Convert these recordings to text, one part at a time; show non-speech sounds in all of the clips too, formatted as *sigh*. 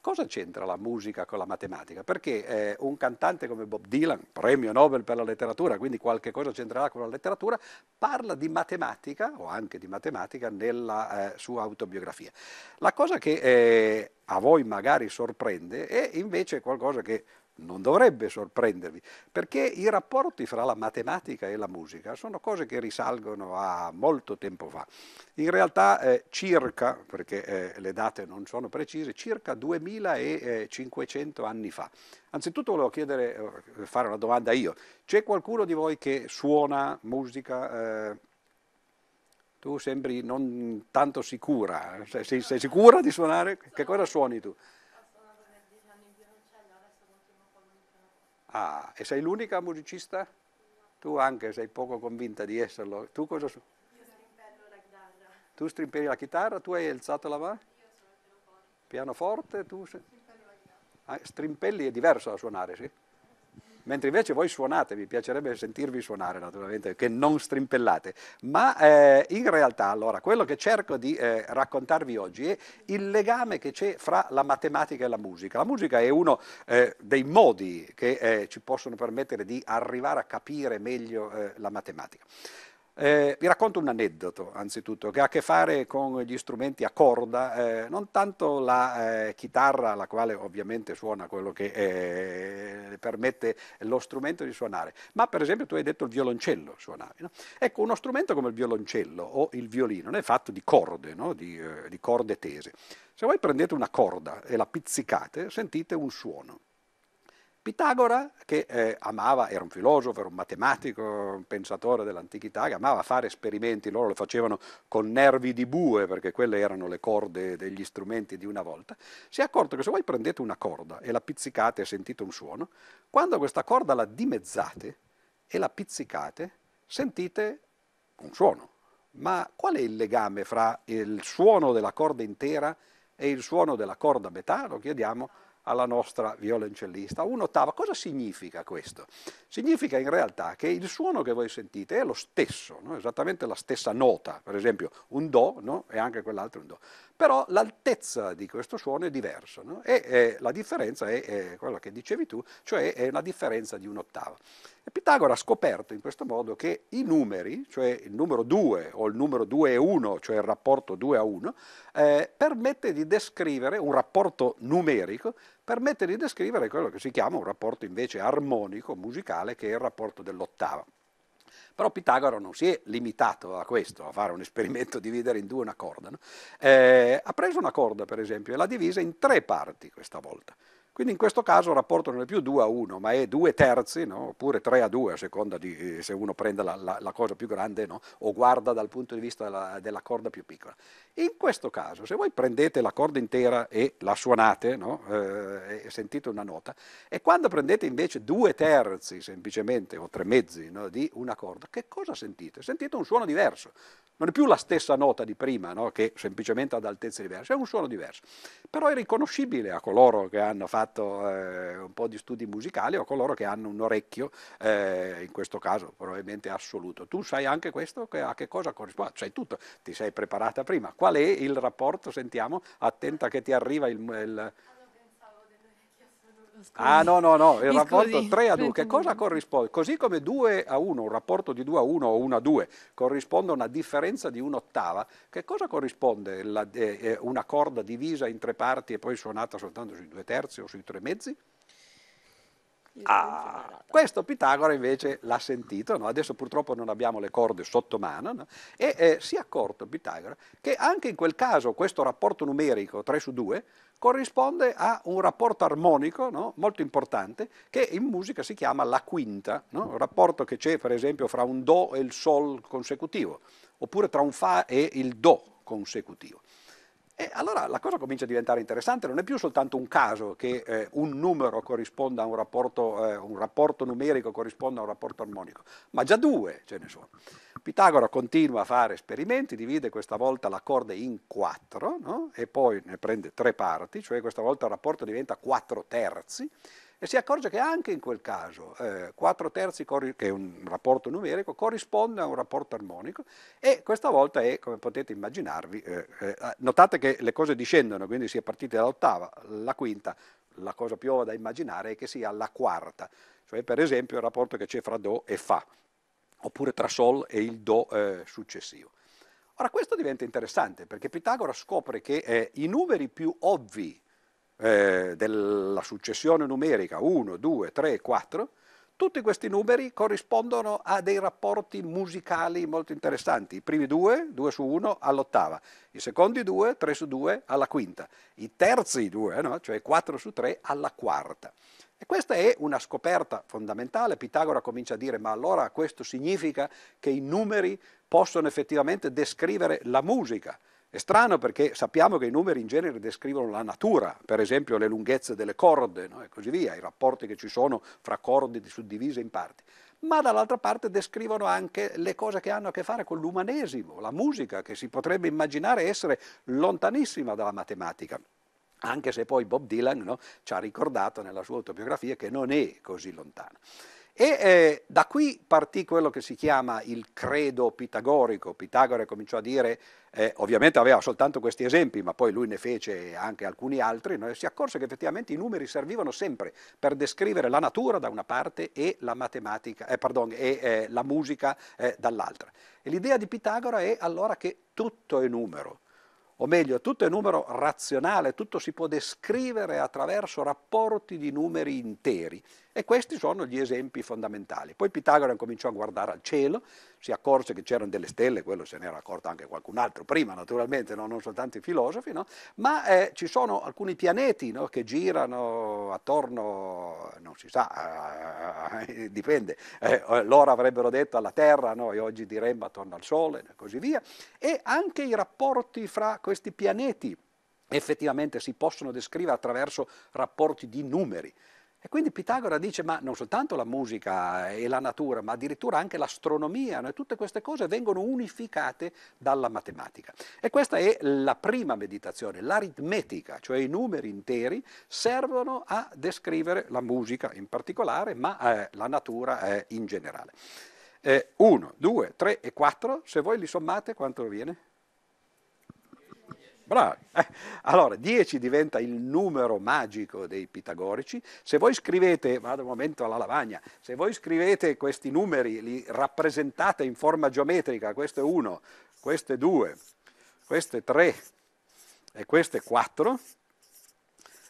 Cosa c'entra la musica con la matematica? Perché eh, un cantante come Bob Dylan, premio Nobel per la letteratura, quindi qualche cosa c'entrerà con la letteratura, parla di matematica o anche di matematica nella eh, sua autobiografia. La cosa che eh, a voi magari sorprende è invece qualcosa che non dovrebbe sorprendervi, perché i rapporti fra la matematica e la musica sono cose che risalgono a molto tempo fa. In realtà eh, circa, perché eh, le date non sono precise, circa 2500 anni fa. Anzitutto volevo chiedere, eh, fare una domanda io. C'è qualcuno di voi che suona musica? Eh, tu sembri non tanto sicura. Eh? Sei, sei sicura di suonare? Che cosa suoni tu? Ah, e sei l'unica musicista? Tu anche sei poco convinta di esserlo. Tu cosa... Su- Io strimpello la chitarra. Tu strimpelli la chitarra, tu hai alzato la mano? Io sono pianoforte. Pianoforte, tu... Strimpello la chitarra. Ah, strimpelli è diverso da suonare, sì? mentre invece voi suonate, mi piacerebbe sentirvi suonare naturalmente, che non strimpellate, ma eh, in realtà allora quello che cerco di eh, raccontarvi oggi è il legame che c'è fra la matematica e la musica. La musica è uno eh, dei modi che eh, ci possono permettere di arrivare a capire meglio eh, la matematica. Eh, vi racconto un aneddoto, anzitutto, che ha a che fare con gli strumenti a corda, eh, non tanto la eh, chitarra, la quale ovviamente suona quello che eh, permette lo strumento di suonare, ma per esempio tu hai detto il violoncello suonavi. No? Ecco, uno strumento come il violoncello o il violino è fatto di corde, no? di, eh, di corde tese. Se voi prendete una corda e la pizzicate, sentite un suono. Pitagora, che eh, amava, era un filosofo, era un matematico, un pensatore dell'antichità, che amava fare esperimenti, loro lo facevano con nervi di bue, perché quelle erano le corde degli strumenti di una volta, si è accorto che se voi prendete una corda e la pizzicate e sentite un suono, quando questa corda la dimezzate e la pizzicate, sentite un suono. Ma qual è il legame fra il suono della corda intera e il suono della corda metà? Lo chiediamo alla nostra violoncellista, un'ottava. Cosa significa questo? Significa in realtà che il suono che voi sentite è lo stesso, no? esattamente la stessa nota, per esempio un Do no? e anche quell'altro un Do, però l'altezza di questo suono è diversa no? e eh, la differenza è, è quella che dicevi tu, cioè è una differenza di un'ottava. E Pitagora ha scoperto in questo modo che i numeri, cioè il numero 2 o il numero 2 e 1, cioè il rapporto 2 a 1, eh, permette di descrivere un rapporto numerico, permette di descrivere quello che si chiama un rapporto invece armonico, musicale, che è il rapporto dell'ottava. Però Pitagora non si è limitato a questo, a fare un esperimento, *laughs* dividere in due una corda. No? Eh, ha preso una corda, per esempio, e l'ha divisa in tre parti questa volta. Quindi in questo caso il rapporto non è più 2 a 1, ma è 2 terzi, no? oppure 3 a 2, a seconda di eh, se uno prende la, la, la cosa più grande no? o guarda dal punto di vista della, della, corda più piccola. In questo caso, se voi prendete la corda intera e la suonate no? eh, e sentite una nota, e quando prendete invece 2 terzi semplicemente, o 3 mezzi di una corda, che cosa sentite? Sentite un suono diverso. Non è più la stessa nota di prima, che semplicemente ad altezze diverse, è un suono diverso. Però è riconoscibile a coloro che hanno fatto fatto eh, un po' di studi musicali o coloro che hanno un orecchio, eh, in questo caso probabilmente assoluto. Tu sai anche questo, che, a che cosa corrisponde? Sai tutto, ti sei preparata prima. Qual è il rapporto? Sentiamo, attenta che ti arriva il, il Ah no, no, no, il rapporto 3 a 2, che cosa corrisponde? Così come 2 a 1, un rapporto di 2 a 1 o 1 a 2 corrisponde a una differenza di un'ottava, che cosa corrisponde la, eh, eh, una corda divisa in tre parti e poi suonata soltanto sui due terzi o sui tre mezzi? Ah, questo Pitagora invece l'ha sentito, no? adesso purtroppo non abbiamo le corde sotto mano, no? e eh, si è accorto Pitagora che anche in quel caso questo rapporto numerico 3 su 2 corrisponde a un rapporto armonico no? molto importante che in musica si chiama la quinta, un rapporto che c'è per esempio fra un Do e il Sol consecutivo, oppure tra un Fa e il Do consecutivo. E allora la cosa comincia a diventare interessante, non è più soltanto un caso che eh, un numero corrisponda a un rapporto, eh, un rapporto numerico corrisponda a un rapporto armonico, ma già due ce ne sono. Pitagora continua a fare esperimenti, divide questa volta l'accordo in quattro no? e poi ne prende tre parti, cioè questa volta il rapporto diventa quattro terzi e si accorge che anche in quel caso eh, 4 terzi, che è un rapporto numerico, corrisponde a un rapporto armonico e questa volta è, come potete immaginarvi, eh, eh, ah, notate che le cose discendono, quindi si è partiti dall'ottava, la quinta, la cosa più ovvia da immaginare è che sia la quarta, cioè per esempio il rapporto che c'è fra Do e Fa, oppure tra Sol e il Do eh, successivo. Ora questo diventa interessante perché Pitagora scopre che eh, i numeri più ovvi eh, della successione numerica 1, 2, 3, 4, tutti questi numeri corrispondono a dei rapporti musicali molto interessanti. I primi due, 2 su 1 all'ottava, i secondi due, 3 su 2 alla quinta, i terzi due, no? cioè 4 su 3 alla quarta. E questa è una scoperta fondamentale. Pitagora comincia a dire ma allora questo significa che i numeri possono effettivamente descrivere la musica. È strano perché sappiamo che i numeri in genere descrivono la natura, per esempio le lunghezze delle corde no? e così via, i rapporti che ci sono fra corde suddivise in parti, ma dall'altra parte descrivono anche le cose che hanno a che fare con l'umanesimo, la musica che si potrebbe immaginare essere lontanissima dalla matematica. Anche se poi Bob Dylan no? ci ha ricordato nella sua autobiografia che non è così lontana. E eh, da qui partì quello che si chiama il credo pitagorico. Pitagore cominciò a dire, eh, ovviamente aveva soltanto questi esempi, ma poi lui ne fece anche alcuni altri, no? e si accorse che effettivamente i numeri servivano sempre per descrivere la natura da una parte e la, eh, pardon, e, eh, la musica eh, dall'altra. E l'idea di Pitagora è allora che tutto è numero o meglio, tutto è numero razionale, tutto si può descrivere attraverso rapporti di numeri interi. E questi sono gli esempi fondamentali. Poi Pitagora cominciò a guardare al cielo, si accorse che c'erano delle stelle, quello se n'era accorto anche qualcun altro prima naturalmente, no? non soltanto i filosofi, no? ma eh, ci sono alcuni pianeti no? che girano attorno, non si sa, eh, eh *laughs* dipende, eh, eh, loro avrebbero detto alla Terra e oggi diremmo attorno al Sole e così via, e anche i rapporti fra questi pianeti effettivamente si possono descrivere attraverso rapporti di numeri. E quindi Pitagora dice, ma non soltanto la musica e la natura, ma addirittura anche l'astronomia, no? tutte queste cose vengono unificate dalla matematica. E questa è la prima meditazione, l'aritmetica, cioè i numeri interi servono a descrivere la musica in particolare, ma eh, la natura eh, in generale. 1, 2, 3 e 4, se voi li sommate quanto viene? Bravo. Eh, allora, 10 diventa il numero magico dei pitagorici. Se voi scrivete, vado un momento alla lavagna, se voi scrivete questi numeri, li rappresentate in forma geometrica, questo è 1, questo è 2, questo è 3 e questo è 4,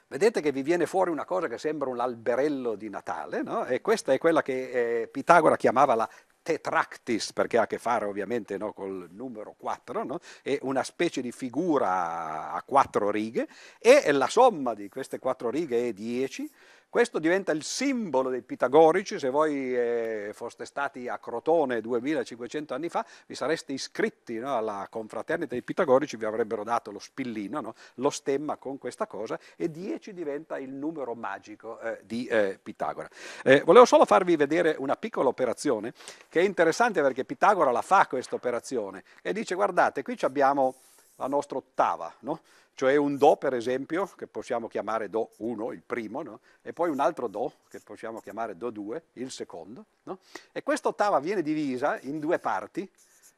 vedete che vi viene fuori una cosa che sembra un alberello di Natale, no? e questa è quella che eh, Pitagora chiamava la tetractis, perché ha a che fare ovviamente no, col numero 4, no? è una specie di figura a quattro righe e la somma di queste quattro righe è 10 questo diventa il simbolo dei pitagorici, se voi eh, foste stati a Crotone 2500 anni fa vi sareste iscritti no, alla confraternita dei pitagorici, vi avrebbero dato lo spillino, no, lo stemma con questa cosa e 10 diventa il numero magico eh, di eh, Pitagora. Eh, volevo solo farvi vedere una piccola operazione che è interessante perché Pitagora la fa questa operazione e dice guardate qui abbiamo la nostra ottava, no? cioè un Do per esempio, che possiamo chiamare Do 1, il primo, no? e poi un altro Do, che possiamo chiamare Do 2, il secondo. No? E questa ottava viene divisa in due parti,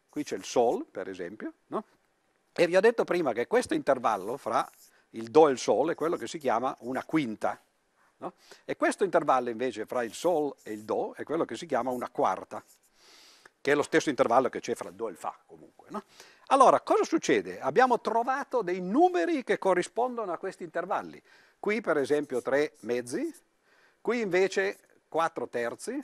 qui c'è il Sol per esempio, e vi ho detto prima che questo intervallo fra il Do e il Sol è quello che si chiama una quinta, e questo intervallo invece fra il Sol e il Do è quello che si chiama una quarta che è lo stesso intervallo che c'è fra il do e il fa comunque. No? Allora, cosa succede? Abbiamo trovato dei numeri che corrispondono a questi intervalli. Qui per esempio 3 mezzi, qui invece 4 terzi,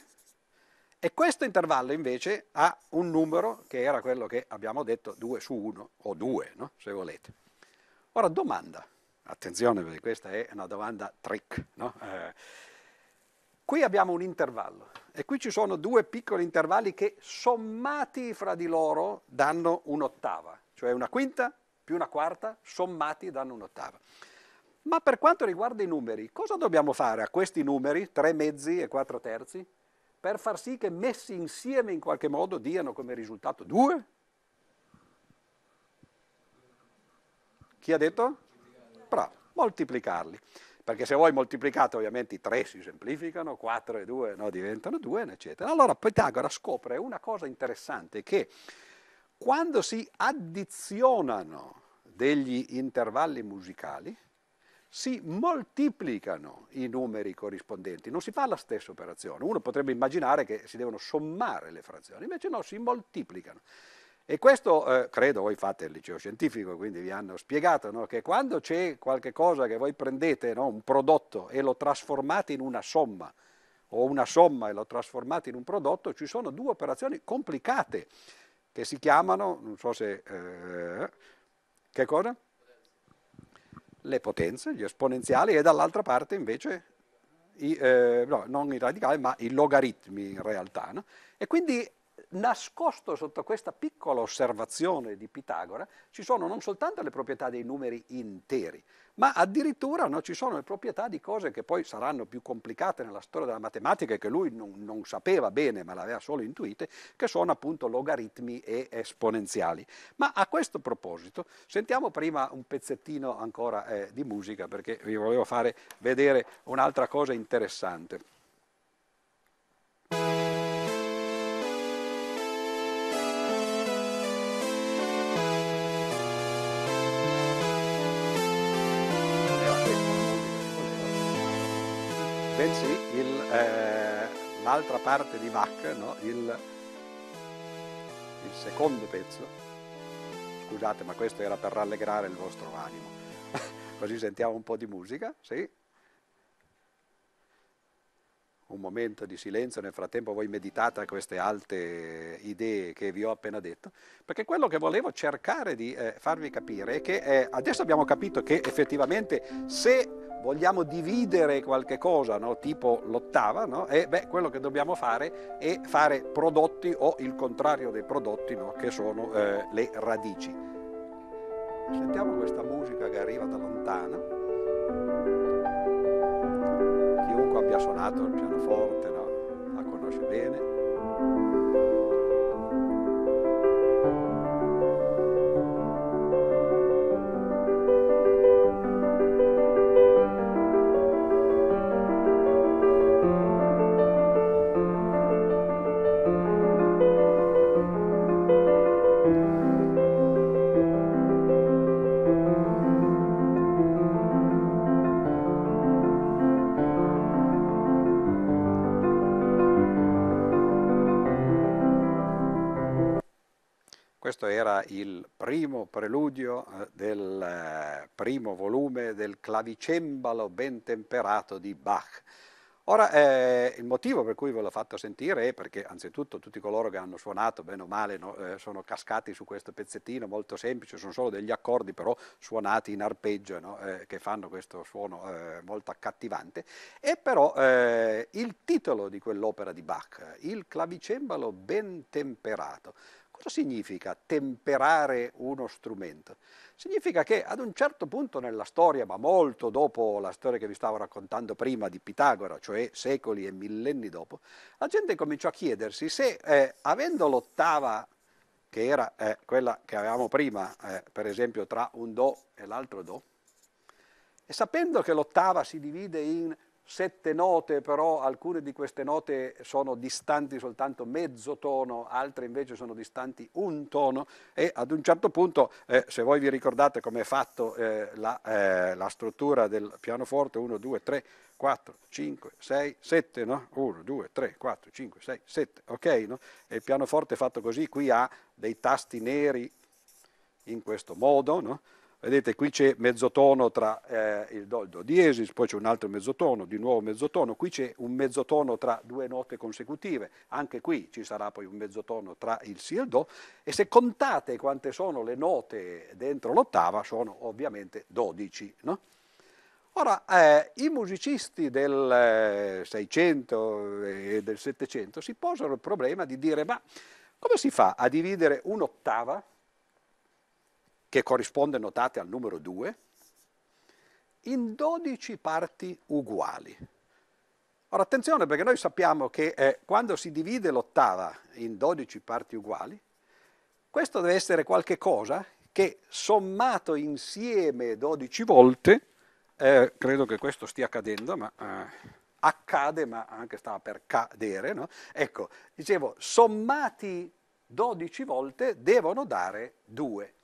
e questo intervallo invece ha un numero che era quello che abbiamo detto 2 su 1, o 2, no? se volete. Ora domanda, attenzione perché questa è una domanda trick, no? eh, Qui abbiamo un intervallo e qui ci sono due piccoli intervalli che sommati fra di loro danno un'ottava, cioè una quinta più una quarta sommati danno un'ottava. Ma per quanto riguarda i numeri, cosa dobbiamo fare a questi numeri, tre mezzi e quattro terzi, per far sì che messi insieme in qualche modo diano come risultato due? Chi ha detto? Bravo, moltiplicarli perché se voi moltiplicate ovviamente i 3 si semplificano, 4 e 2 no, diventano 2, eccetera. Allora Pitagora scopre una cosa interessante, che quando si addizionano degli intervalli musicali, si moltiplicano i numeri corrispondenti, non si fa la stessa operazione. Uno potrebbe immaginare che si devono sommare le frazioni, invece no, si moltiplicano. E questo, eh, credo, voi fate il liceo scientifico, quindi vi hanno spiegato no? che quando c'è qualche cosa che voi prendete, no? un prodotto, e lo trasformate in una somma, o una somma e lo trasformate in un prodotto, ci sono due operazioni complicate che si chiamano, non so se... Eh, che cosa? Le potenze, gli esponenziali, e dall'altra parte invece i, eh, no, non i radicali, ma i logaritmi in realtà. No? E quindi nascosto sotto questa piccola osservazione di Pitagora ci sono non soltanto le proprietà dei numeri interi, ma addirittura no, ci sono le proprietà di cose che poi saranno più complicate nella storia della matematica e che lui non, non sapeva bene ma l'aveva solo intuite, che sono appunto logaritmi e esponenziali. Ma a questo proposito sentiamo prima un pezzettino ancora eh, di musica perché vi volevo fare vedere un'altra cosa interessante. bensì eh, l'altra eh, parte di Bach, no? il, il secondo pezzo. Scusate, ma questo era per rallegrare il vostro animo. *laughs* Così sentiamo un po' di musica, sì? Un momento di silenzio, nel frattempo voi meditate queste alte idee che vi ho appena detto, perché quello che volevo cercare di eh, farvi capire è che eh, adesso abbiamo capito che effettivamente se vogliamo dividere qualche cosa, no? tipo l'ottava, no? e beh, quello che dobbiamo fare è fare prodotti o il contrario dei prodotti, no? che sono eh, le radici. Sentiamo questa musica che arriva da lontano. Chiunque abbia suonato il pianoforte la conosce bene. il primo preludio eh, del eh, primo volume del clavicembalo ben temperato di Bach. Ora, eh, il motivo per cui ve l'ho fatto sentire è perché anzitutto tutti coloro che hanno suonato, bene o male, no, eh, sono cascati su questo pezzettino molto semplice, sono solo degli accordi però suonati in arpeggio no, eh, che fanno questo suono eh, molto accattivante. E però il titolo di quell'opera di Bach, Il clavicembalo ben temperato, Cosa significa temperare uno strumento? Significa che ad un certo punto nella storia, ma molto dopo la storia che vi stavo raccontando prima di Pitagora, cioè secoli e millenni dopo, la gente cominciò a chiedersi se eh, avendo l'ottava, che era eh, quella che avevamo prima, eh, per esempio tra un Do e l'altro Do, e sapendo che l'ottava si divide in sette note, però alcune di queste note sono distanti soltanto mezzo tono, altre invece sono distanti un tono e ad un certo punto, eh, se voi vi ricordate come è fatto eh, la, eh, la, struttura del pianoforte, 1, 2, 3, 4, 5, 6, 7, no? 1, 2, 3, 4, 5, 6, 7, ok? No? E il pianoforte è fatto così, qui ha dei tasti neri in questo modo, no? Vedete, qui c'è mezzotono tra eh, il do, il do diesis, poi c'è un altro mezzotono, di nuovo mezzotono, qui c'è un mezzotono tra due note consecutive, anche qui ci sarà poi un mezzotono tra il si e il do, e se contate quante sono le note dentro l'ottava, sono ovviamente 12. No? Ora, eh, i musicisti del eh, 600 e del 700 si posano il problema di dire, ma come si fa a dividere un'ottava che corrisponde, notate, al numero 2, in 12 parti uguali. Ora attenzione perché noi sappiamo che eh, quando si divide l'ottava in 12 parti uguali, questo deve essere qualche cosa che sommato insieme 12 volte, eh, credo che questo stia accadendo, ma eh, accade, ma anche stava per cadere, no? ecco, dicevo, sommati 12 volte devono dare 2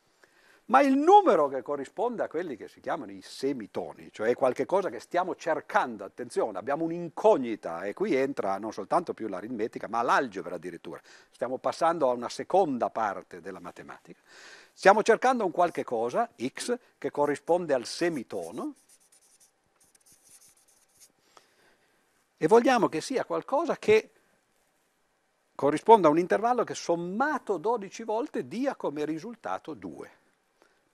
ma il numero che corrisponde a quelli che si chiamano i semitoni, cioè qualcosa che stiamo cercando, attenzione, abbiamo un'incognita e qui entra non soltanto più l'aritmetica, ma l'algebra addirittura. Stiamo passando a una seconda parte della matematica. Stiamo cercando un qualche cosa, x, che corrisponde al semitono e vogliamo che sia qualcosa che corrisponda a un intervallo che sommato 12 volte dia come risultato 2.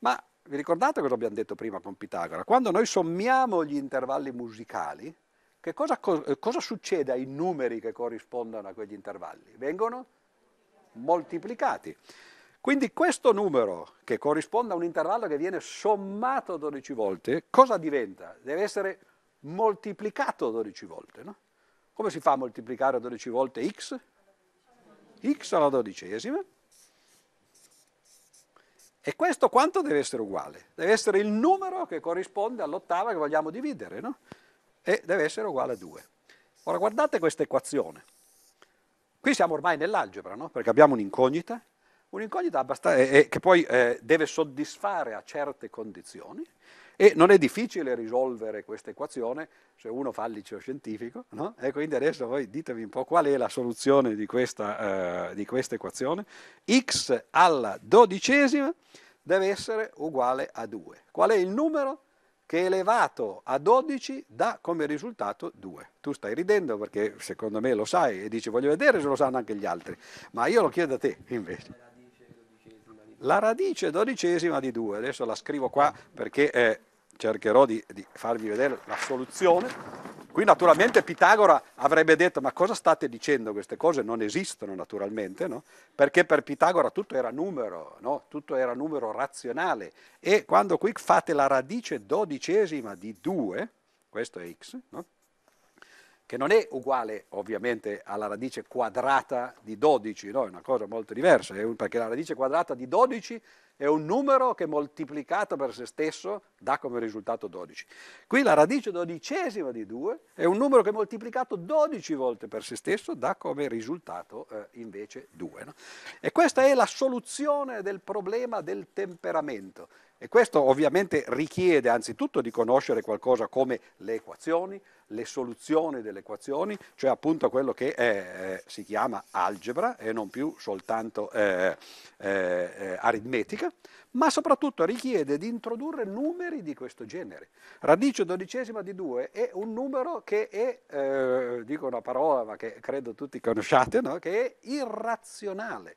Ma vi ricordate cosa abbiamo detto prima con Pitagora? Quando noi sommiamo gli intervalli musicali, che cosa, cosa succede ai numeri che corrispondono a quegli intervalli? Vengono moltiplicati. Quindi questo numero che corrisponde a un intervallo che viene sommato 12 volte, cosa diventa? Deve essere moltiplicato 12 volte. No? Come si fa a moltiplicare 12 volte x? x alla dodicesima e questo quanto deve essere uguale? Deve essere il numero che corrisponde all'ottava che vogliamo dividere, no? E deve essere uguale a 2. Ora guardate questa equazione. Qui siamo ormai nell'algebra, no? Perché abbiamo un'incognita, un'incognita che poi eh, deve soddisfare a certe condizioni, e non è difficile risolvere questa equazione se uno fa il liceo scientifico, no? E quindi adesso voi ditemi un po' qual è la soluzione di questa, eh, di questa equazione. x alla dodicesima deve essere uguale a 2. Qual è il numero? che elevato a 12 dà come risultato 2. Tu stai ridendo perché secondo me lo sai e dici voglio vedere se lo sanno anche gli altri, ma io lo chiedo a te invece la radice dodicesima di 2. Adesso la scrivo qua perché eh, cercherò di, di farvi vedere la soluzione. Qui naturalmente Pitagora avrebbe detto ma cosa state dicendo? Queste cose non esistono naturalmente, no? perché per Pitagora tutto era numero, no? tutto era numero razionale e quando qui fate la radice dodicesima di 2, questo è x, no? che non è uguale ovviamente alla radice quadrata di 12, no? è una cosa molto diversa, perché la radice quadrata di 12 è un numero che moltiplicato per se stesso dà come risultato 12. Qui la radice dodicesima di 2 è un numero che moltiplicato 12 volte per se stesso dà come risultato eh, invece 2. No? E questa è la soluzione del problema del temperamento. E questo ovviamente richiede anzitutto di conoscere qualcosa come le equazioni, le soluzioni delle equazioni, cioè appunto quello che eh, eh si chiama algebra e non più soltanto eh, eh, eh, aritmetica, ma soprattutto richiede di introdurre numeri di questo genere. Radice dodicesima di 2 è un numero che è, eh, dico una parola ma che credo tutti conosciate, no? che è irrazionale.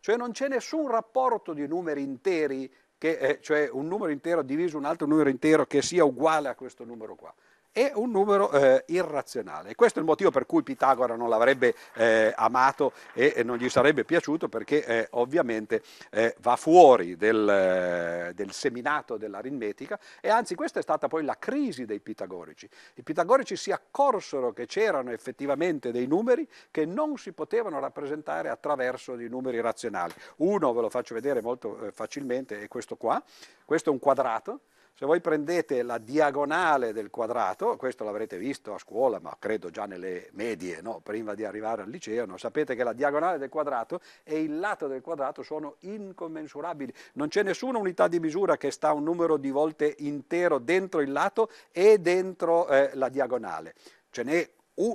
Cioè non c'è nessun rapporto di numeri interi che è cioè un numero intero diviso un altro numero intero che sia uguale a questo numero qua è un numero eh, irrazionale. questo è il motivo per cui Pitagora non l'avrebbe eh, amato e, non gli sarebbe piaciuto perché eh, ovviamente eh, va fuori del, eh, del seminato dell'aritmetica e anzi questa è stata poi la crisi dei pitagorici. I pitagorici si accorsero che c'erano effettivamente dei numeri che non si potevano rappresentare attraverso dei numeri razionali. Uno ve lo faccio vedere molto eh, facilmente è questo qua, questo è un quadrato se voi prendete la diagonale del quadrato, questo l'avrete visto a scuola, ma credo già nelle medie, no? prima di arrivare al liceo, no? sapete che la diagonale del quadrato e il lato del quadrato sono incommensurabili. Non c'è nessuna unità di misura che sta un numero di volte intero dentro il lato e dentro eh, la diagonale ce n'è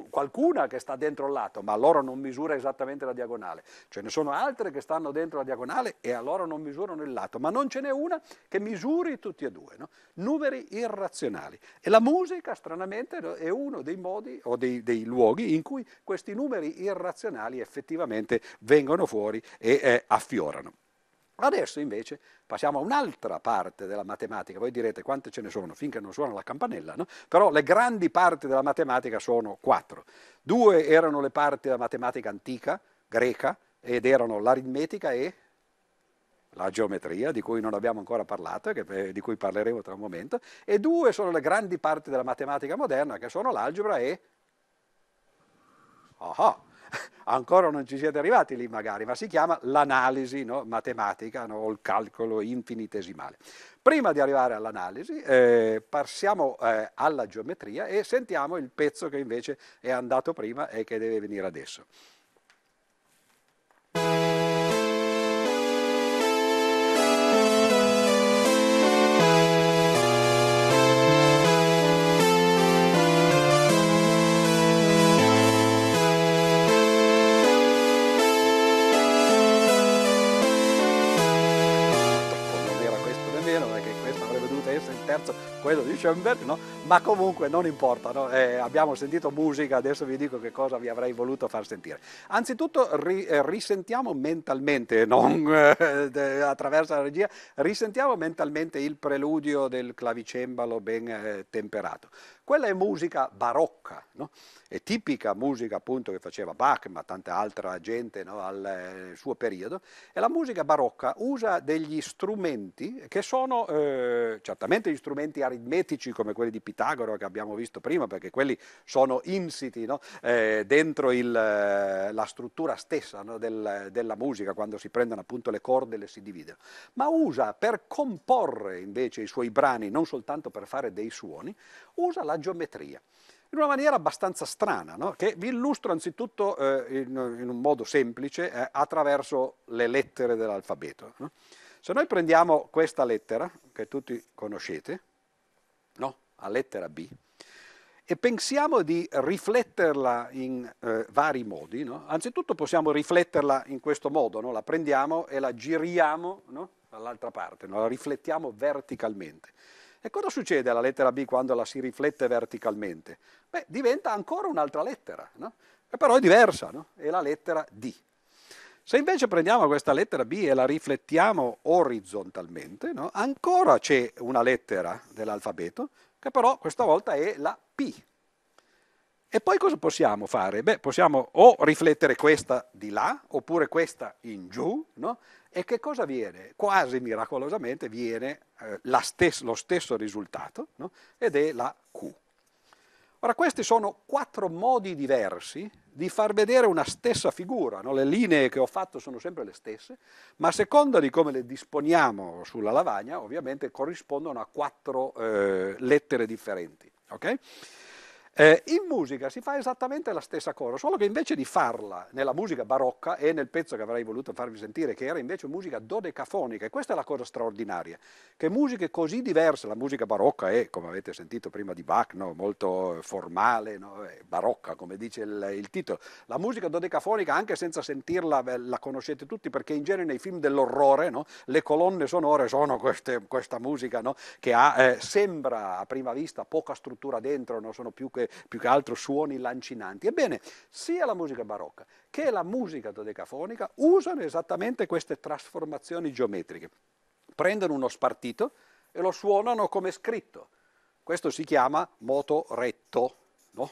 qualcuna che sta dentro il lato, ma loro non misura esattamente la diagonale. Ce ne sono altre che stanno dentro la diagonale e allora non misurano il lato, ma non ce n'è una che misuri tutti e due. No? Numeri irrazionali. E la musica, stranamente, è uno dei modi o dei, dei, luoghi in cui questi numeri irrazionali effettivamente vengono fuori e eh, affiorano. Adesso invece passiamo a un'altra parte della matematica, voi direte quante ce ne sono finché non suona la campanella, no? però le grandi parti della matematica sono quattro. Due erano le parti della matematica antica, greca, ed erano l'aritmetica e la geometria, di cui non abbiamo ancora parlato e eh, di cui parleremo tra un momento, e due sono le grandi parti della matematica moderna, che sono l'algebra e... Aha, *laughs* ancora non ci siete arrivati lì magari, ma si chiama l'analisi no, matematica no, o il calcolo infinitesimale. Prima di arrivare all'analisi eh, passiamo eh, alla geometria e sentiamo il pezzo che invece è andato prima e che deve venire adesso. quello di Schoenberg, no? ma comunque non importa, no? eh, abbiamo sentito musica, adesso vi dico che cosa vi avrei voluto far sentire. Anzitutto ri, eh, risentiamo mentalmente, *laughs* non eh, attraverso la regia, risentiamo mentalmente il preludio del clavicembalo ben eh, temperato. Quella è musica barocca, no? è tipica musica appunto che faceva Bach, ma tanta altra gente no? al eh, suo periodo, e la musica barocca usa degli strumenti che sono eh, certamente gli strumenti aritmetici come quelli di Pitagora che abbiamo visto prima, perché quelli sono insiti no? eh, dentro il, eh, la struttura stessa del, della musica, quando si prendono appunto le corde e le si dividono, ma usa per comporre invece i suoi brani, non soltanto per fare dei suoni, usa la geometria in una maniera abbastanza strana, no? che vi illustro anzitutto eh, in, in, un modo semplice eh, attraverso le lettere dell'alfabeto. No? Se noi prendiamo questa lettera, che tutti conoscete, no? la lettera B, e pensiamo di rifletterla in eh, vari modi, anzitutto possiamo rifletterla in questo modo, la prendiamo e la giriamo dall'altra parte, la riflettiamo verticalmente e cosa succede alla lettera B quando la si riflette verticalmente? Beh, diventa ancora un'altra lettera, no? e però è diversa, no? è la lettera D. Se invece prendiamo questa lettera B e la riflettiamo orizzontalmente, no? ancora c'è una lettera dell'alfabeto, che però questa volta è la P. E poi cosa possiamo fare? Beh, possiamo o riflettere questa di là, oppure questa in giù, no? E che cosa viene? Quasi miracolosamente viene eh, stes- lo stesso risultato no? ed è la Q. Ora questi sono quattro modi diversi di far vedere una stessa figura, no? le linee che ho fatto sono sempre le stesse, ma a seconda di come le disponiamo sulla lavagna ovviamente corrispondono a quattro eh, lettere differenti. Okay? Eh, in musica si fa esattamente la stessa cosa, solo che invece di farla nella musica barocca e nel pezzo che avrei voluto farvi sentire, che era invece musica dodecafonica, e questa è la cosa straordinaria, che musiche così diverse, la musica barocca è, come avete sentito prima di Bach, no? molto formale, no? barocca come dice il, il, titolo, la musica dodecafonica anche senza sentirla la conoscete tutti perché in genere nei film dell'orrore no? le colonne sonore sono queste, questa musica che ha, eh, sembra a prima vista poca struttura dentro, non sono più che più che altro suoni lancinanti. Ebbene, sia la musica barocca che la musica dodecafonica usano esattamente queste trasformazioni geometriche. Prendono uno spartito e lo suonano come scritto. Questo si chiama moto retto, no?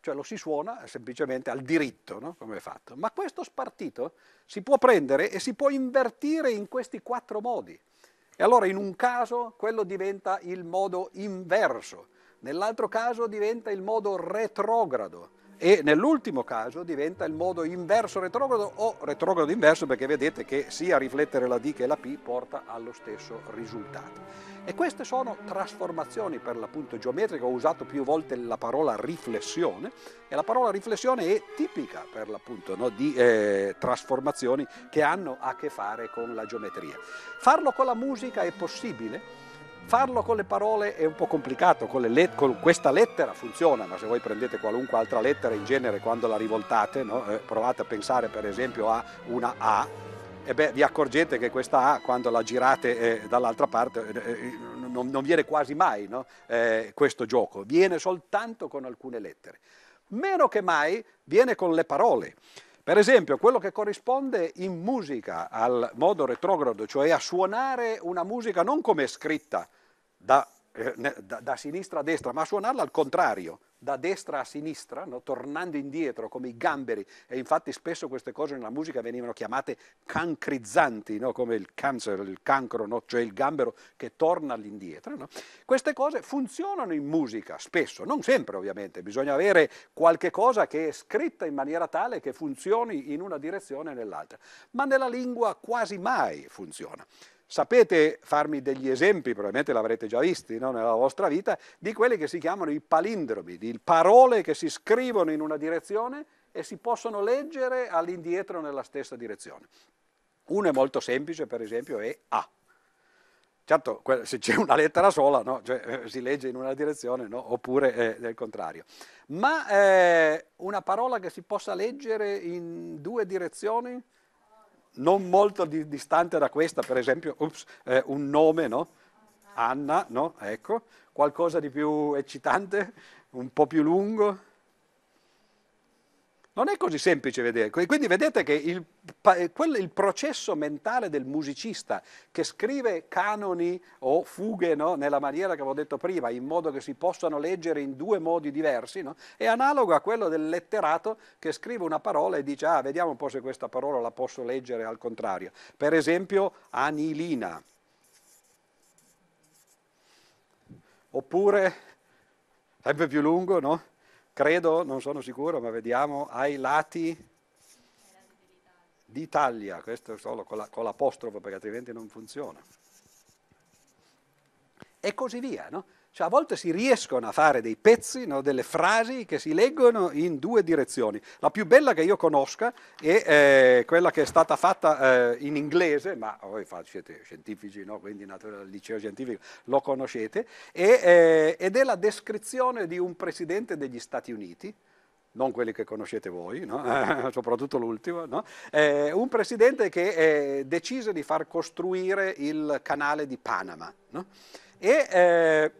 cioè lo si suona semplicemente al diritto, no? come è fatto. Ma questo spartito si può prendere e si può invertire in questi quattro modi. E allora in un caso quello diventa il modo inverso, nell'altro caso diventa il modo retrogrado e nell'ultimo caso diventa il modo inverso retrogrado o retrogrado inverso perché vedete che sia riflettere la D che la P porta allo stesso risultato. E queste sono trasformazioni per l'appunto geometrica, ho usato più volte la parola riflessione e la parola riflessione è tipica per l'appunto no, di eh, trasformazioni che hanno a che fare con la geometria. Farlo con la musica è possibile? Farlo con le parole è un po' complicato, con, let- con, questa lettera funziona, ma se voi prendete qualunque altra lettera in genere quando la rivoltate, no? eh, provate a pensare per esempio a una A, e beh, vi accorgete che questa A quando la girate eh, dall'altra parte eh, eh non, non, viene quasi mai no? Eh, questo gioco, viene soltanto con alcune lettere. Meno che mai viene con le parole. Per esempio, quello che corrisponde in musica al modo retrogrado, cioè a suonare una musica non come scritta da, eh, da, da sinistra a destra, ma a suonarla al contrario, da destra a sinistra, no? tornando indietro come i gamberi, e infatti spesso queste cose nella musica venivano chiamate cancrizzanti, no? come il cancer, il cancro, no? cioè il gambero che torna all'indietro. Queste cose funzionano in musica spesso, non sempre ovviamente, bisogna avere qualche cosa che è scritta in maniera tale che funzioni in una direzione o nell'altra, ma nella lingua quasi mai funziona. Sapete farmi degli esempi, probabilmente l'avrete già visti no? nella vostra vita, di quelli che si chiamano i palindromi, di parole che si scrivono in una direzione e si possono leggere all'indietro nella stessa direzione. Uno è molto semplice, per esempio, è A. Certo, se c'è una lettera sola, no? cioè, eh, si legge in una direzione, no? oppure eh, del contrario. Ma eh, una parola che si possa leggere in due direzioni, non molto di, distante da questa, per esempio, ups, eh, un nome, no? Anna, no? Ecco, qualcosa di più eccitante, un po' più lungo. Non è così semplice vedere. Quindi vedete che il, eh, il, processo mentale del musicista che scrive canoni o fughe no, nella maniera che avevo detto prima, in modo che si possano leggere in due modi diversi, no, è analogo a quello del letterato che scrive una parola e dice ah, vediamo un po' se questa parola la posso leggere al contrario. Per esempio anilina. Oppure, sempre più lungo, no? credo, non sono sicuro, ma vediamo, ai lati d'Italia, questo solo con, la, con l'apostrofo perché altrimenti non funziona. E così via, no? Cioè, a volte si riescono a fare dei pezzi, no, delle frasi che si leggono in due direzioni. La più bella che io conosca è eh, quella che è stata fatta eh, in inglese, ma voi oh, siete scientifici, no? quindi naturalmente al liceo scientifico lo conoscete, e, eh, ed è la descrizione di un presidente degli Stati Uniti, non quelli che conoscete voi, no? *laughs* soprattutto l'ultimo, no? eh, un presidente che eh, decise di far costruire il canale di Panama. No? E, eh,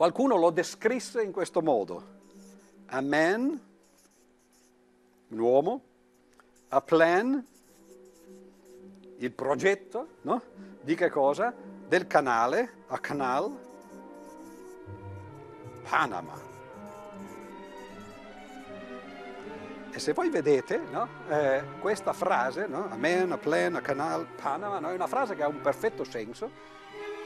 Qualcuno lo descrisse in questo modo. A man, un uomo, a plan, il progetto, no? Di che cosa? Del canale, a canal, Panama. E se voi vedete, no? eh, questa frase, no? a man, a plan, a canal, Panama, no? è una frase che ha un perfetto senso,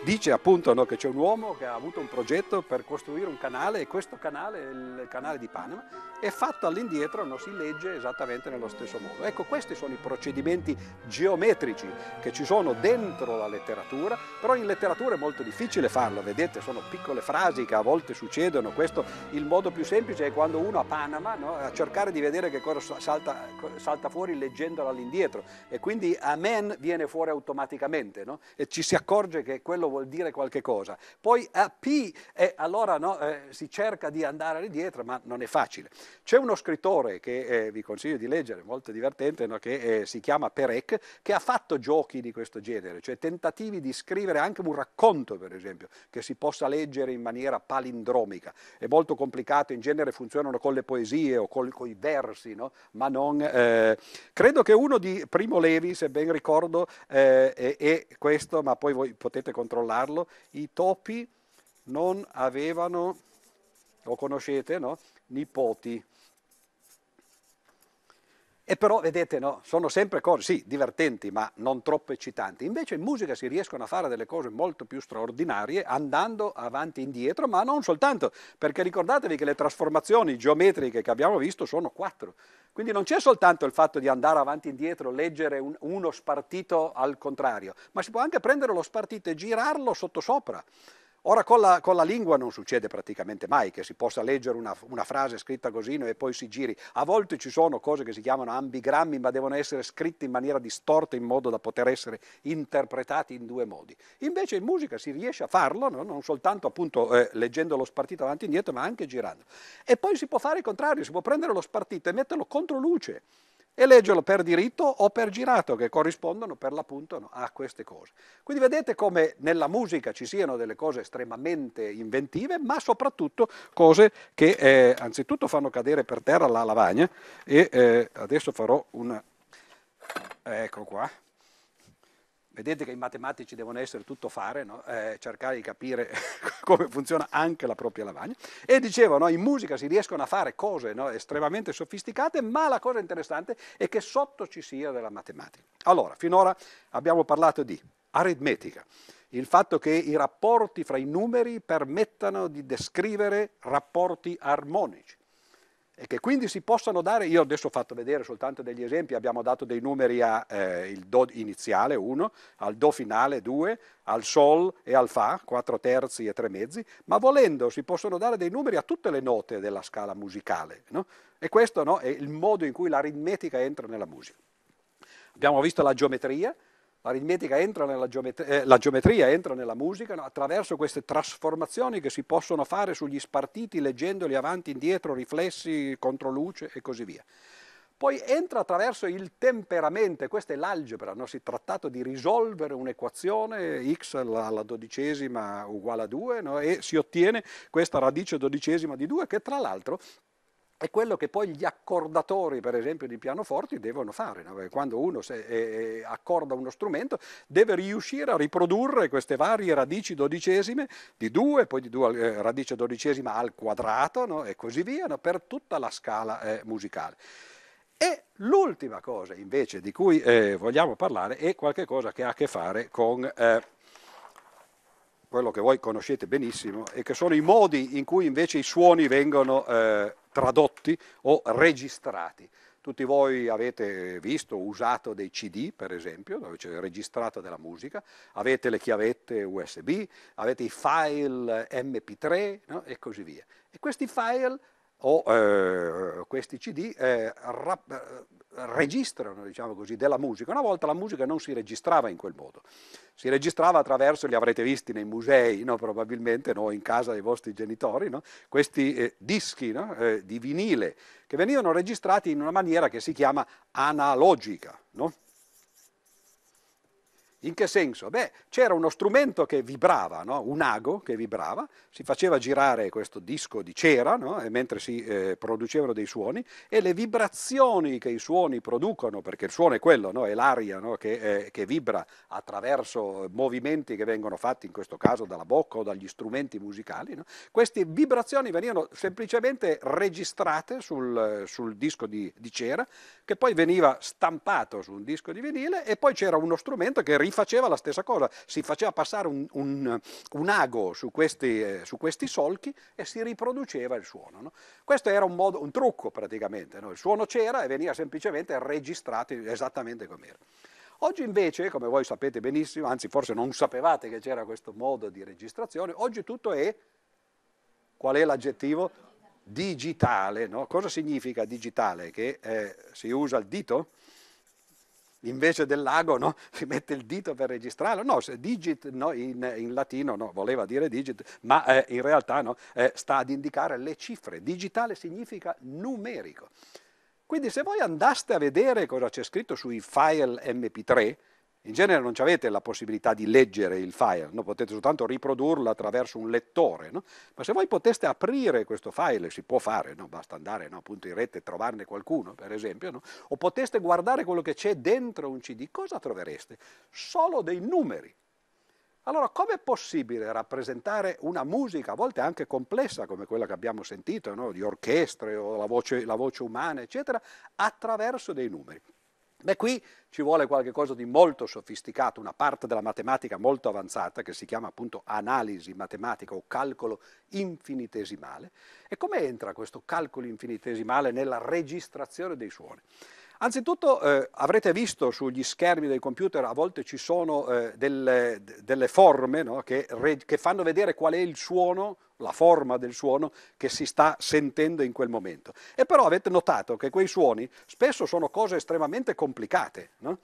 dice appunto no, che c'è un uomo che ha avuto un progetto per costruire un canale e questo canale è il canale di Panama e fatto all'indietro non si legge esattamente nello stesso modo. Ecco, questi sono i procedimenti geometrici che ci sono dentro la letteratura, però in letteratura è molto difficile farlo, vedete, sono piccole frasi che a volte succedono, questo il modo più semplice è quando uno a Panama no, a cercare di vedere che cosa salta, salta fuori leggendolo all'indietro e quindi amen viene fuori automaticamente no? e ci si accorge che quello vuol dire qualche cosa. Poi a ah, P e eh, allora no, eh, si cerca di andare all'indietro, ma non è facile. C'è uno scrittore che eh, vi consiglio di leggere, molto divertente, no? che eh, si chiama Perec, che ha fatto giochi di questo genere, cioè tentativi di scrivere anche un racconto, per esempio, che si possa leggere in maniera palindromica. È molto complicato, in genere funzionano con le poesie o con i versi, no? ma non... Eh... Credo che uno di Primo Levi, se ben ricordo, eh, è questo, ma poi voi potete controllarlo, i topi non avevano, lo conoscete, no? nipoti. E però, vedete, no? sono sempre cose, sì, divertenti, ma non troppo eccitanti. Invece in musica si riescono a fare delle cose molto più straordinarie andando avanti e indietro, ma non soltanto, perché ricordatevi che le trasformazioni geometriche che abbiamo visto sono quattro. Quindi non c'è soltanto il fatto di andare avanti e indietro, leggere un, uno spartito al contrario, ma si può anche prendere lo spartito e girarlo sottosopra. Ora con la, con la, lingua non succede praticamente mai che si possa leggere una, una, frase scritta così e poi si giri. A volte ci sono cose che si chiamano ambigrammi ma devono essere scritte in maniera distorta in modo da poter essere interpretati in due modi. Invece in musica si riesce a farlo no? non soltanto appunto eh, leggendo lo spartito avanti e indietro ma anche girando. E poi si può fare il contrario, si può prendere lo spartito e metterlo contro luce e leggerlo per diritto o per girato, che corrispondono per l'appunto a queste cose. Quindi vedete come nella musica ci siano delle cose estremamente inventive, ma soprattutto cose che eh, anzitutto fanno cadere per terra la lavagna e eh, adesso farò una... ecco qua, Vedete che i matematici devono essere tutto fare, no? eh, cercare di capire *laughs* come funziona anche la propria lavagna. E dicevo, no, in musica si riescono a fare cose no, estremamente sofisticate, ma la cosa interessante è che sotto ci sia della matematica. Allora, finora abbiamo parlato di aritmetica, il fatto che i rapporti fra i numeri permettano di descrivere rapporti armonici e che quindi si possano dare, io adesso ho fatto vedere soltanto degli esempi, abbiamo dato dei numeri al eh, Do iniziale 1, al Do finale 2, al Sol e al Fa, 4 terzi e 3 mezzi, ma volendo si possono dare dei numeri a tutte le note della scala musicale no? e questo no, è il modo in cui l'aritmetica entra nella musica. Abbiamo visto la geometria, L'aritmetica entra nella geometria, eh, la geometria entra nella musica no? attraverso queste trasformazioni che si possono fare sugli spartiti leggendoli avanti, indietro, riflessi, controluce e così via. Poi entra attraverso il temperamento, questa è l'algebra, no? si è trattato di risolvere un'equazione x alla dodicesima uguale a 2 no? e si ottiene questa radice dodicesima di 2 che tra l'altro è quello che poi gli accordatori, per esempio, di pianoforti devono fare. No? Quando uno se, eh, eh, accorda uno strumento deve riuscire a riprodurre queste varie radici dodicesime di due, poi di due eh, radice dodicesima al quadrato no? e così via, no? per tutta la scala eh, musicale. E l'ultima cosa invece di cui eh, vogliamo parlare è qualcosa che ha a che fare con eh, quello che voi conoscete benissimo e che sono i modi in cui invece i suoni vengono eh, tradotti o registrati. Tutti voi avete visto, usato dei CD per esempio, dove c'è registrata della musica, avete le chiavette USB, avete i file MP3 no? e così via. E questi file o eh, questi CD eh, rap, eh, registrano diciamo così, della musica. Una volta la musica non si registrava in quel modo, si registrava attraverso, li avrete visti nei musei, no? probabilmente, no? in casa dei vostri genitori, no? questi eh, dischi eh, di vinile che venivano registrati in una maniera che si chiama analogica. No? In che senso? Beh, c'era uno strumento che vibrava, no? un ago che vibrava, si faceva girare questo disco di cera no? mentre si eh, producevano dei suoni e le vibrazioni che i suoni producono, perché il suono è quello, no? è l'aria che, eh, che, vibra attraverso movimenti che vengono fatti in questo caso dalla bocca o dagli strumenti musicali, queste vibrazioni venivano semplicemente registrate sul, sul disco di, di, cera che poi veniva stampato su un disco di vinile e poi c'era uno strumento che rifletteva faceva la stessa cosa, si faceva passare un, un, un ago su questi, eh, su questi, solchi e si riproduceva il suono. No? Questo era un, modo, un trucco praticamente, no? il suono c'era e veniva semplicemente registrato esattamente come era. Oggi invece, come voi sapete benissimo, anzi forse non sapevate che c'era questo modo di registrazione, oggi tutto è, qual è l'aggettivo? Digitale. No? Cosa significa digitale? Che eh, si usa il dito? invece del lago no? *laughs* si mette il dito per registrarlo, no, digit no, in, in, latino no, voleva dire digit, ma eh, in realtà no, eh, sta ad indicare le cifre, digitale significa numerico. Quindi se voi andaste a vedere cosa c'è scritto sui file MP3, in genere non avete la possibilità di leggere il file, no? potete soltanto riprodurlo attraverso un lettore, no? ma se voi poteste aprire questo file, si può fare, no? basta andare appunto in rete e trovarne qualcuno, per esempio, o poteste guardare quello che c'è dentro un CD, cosa trovereste? Solo dei numeri. Allora, com'è possibile rappresentare una musica, a volte anche complessa, come quella che abbiamo sentito, di orchestre o la voce, la voce umana, eccetera, attraverso dei numeri? Beh, qui ci vuole qualcosa di molto sofisticato, una parte della matematica molto avanzata che si chiama appunto analisi matematica o calcolo infinitesimale. E come entra questo calcolo infinitesimale nella registrazione dei suoni? Anzitutto eh, avrete visto sugli schermi dei computer a volte ci sono eh, delle, delle, forme no? che, che fanno vedere qual è il suono la forma del suono che si sta sentendo in quel momento. E però avete notato che quei suoni spesso sono cose estremamente complicate. No?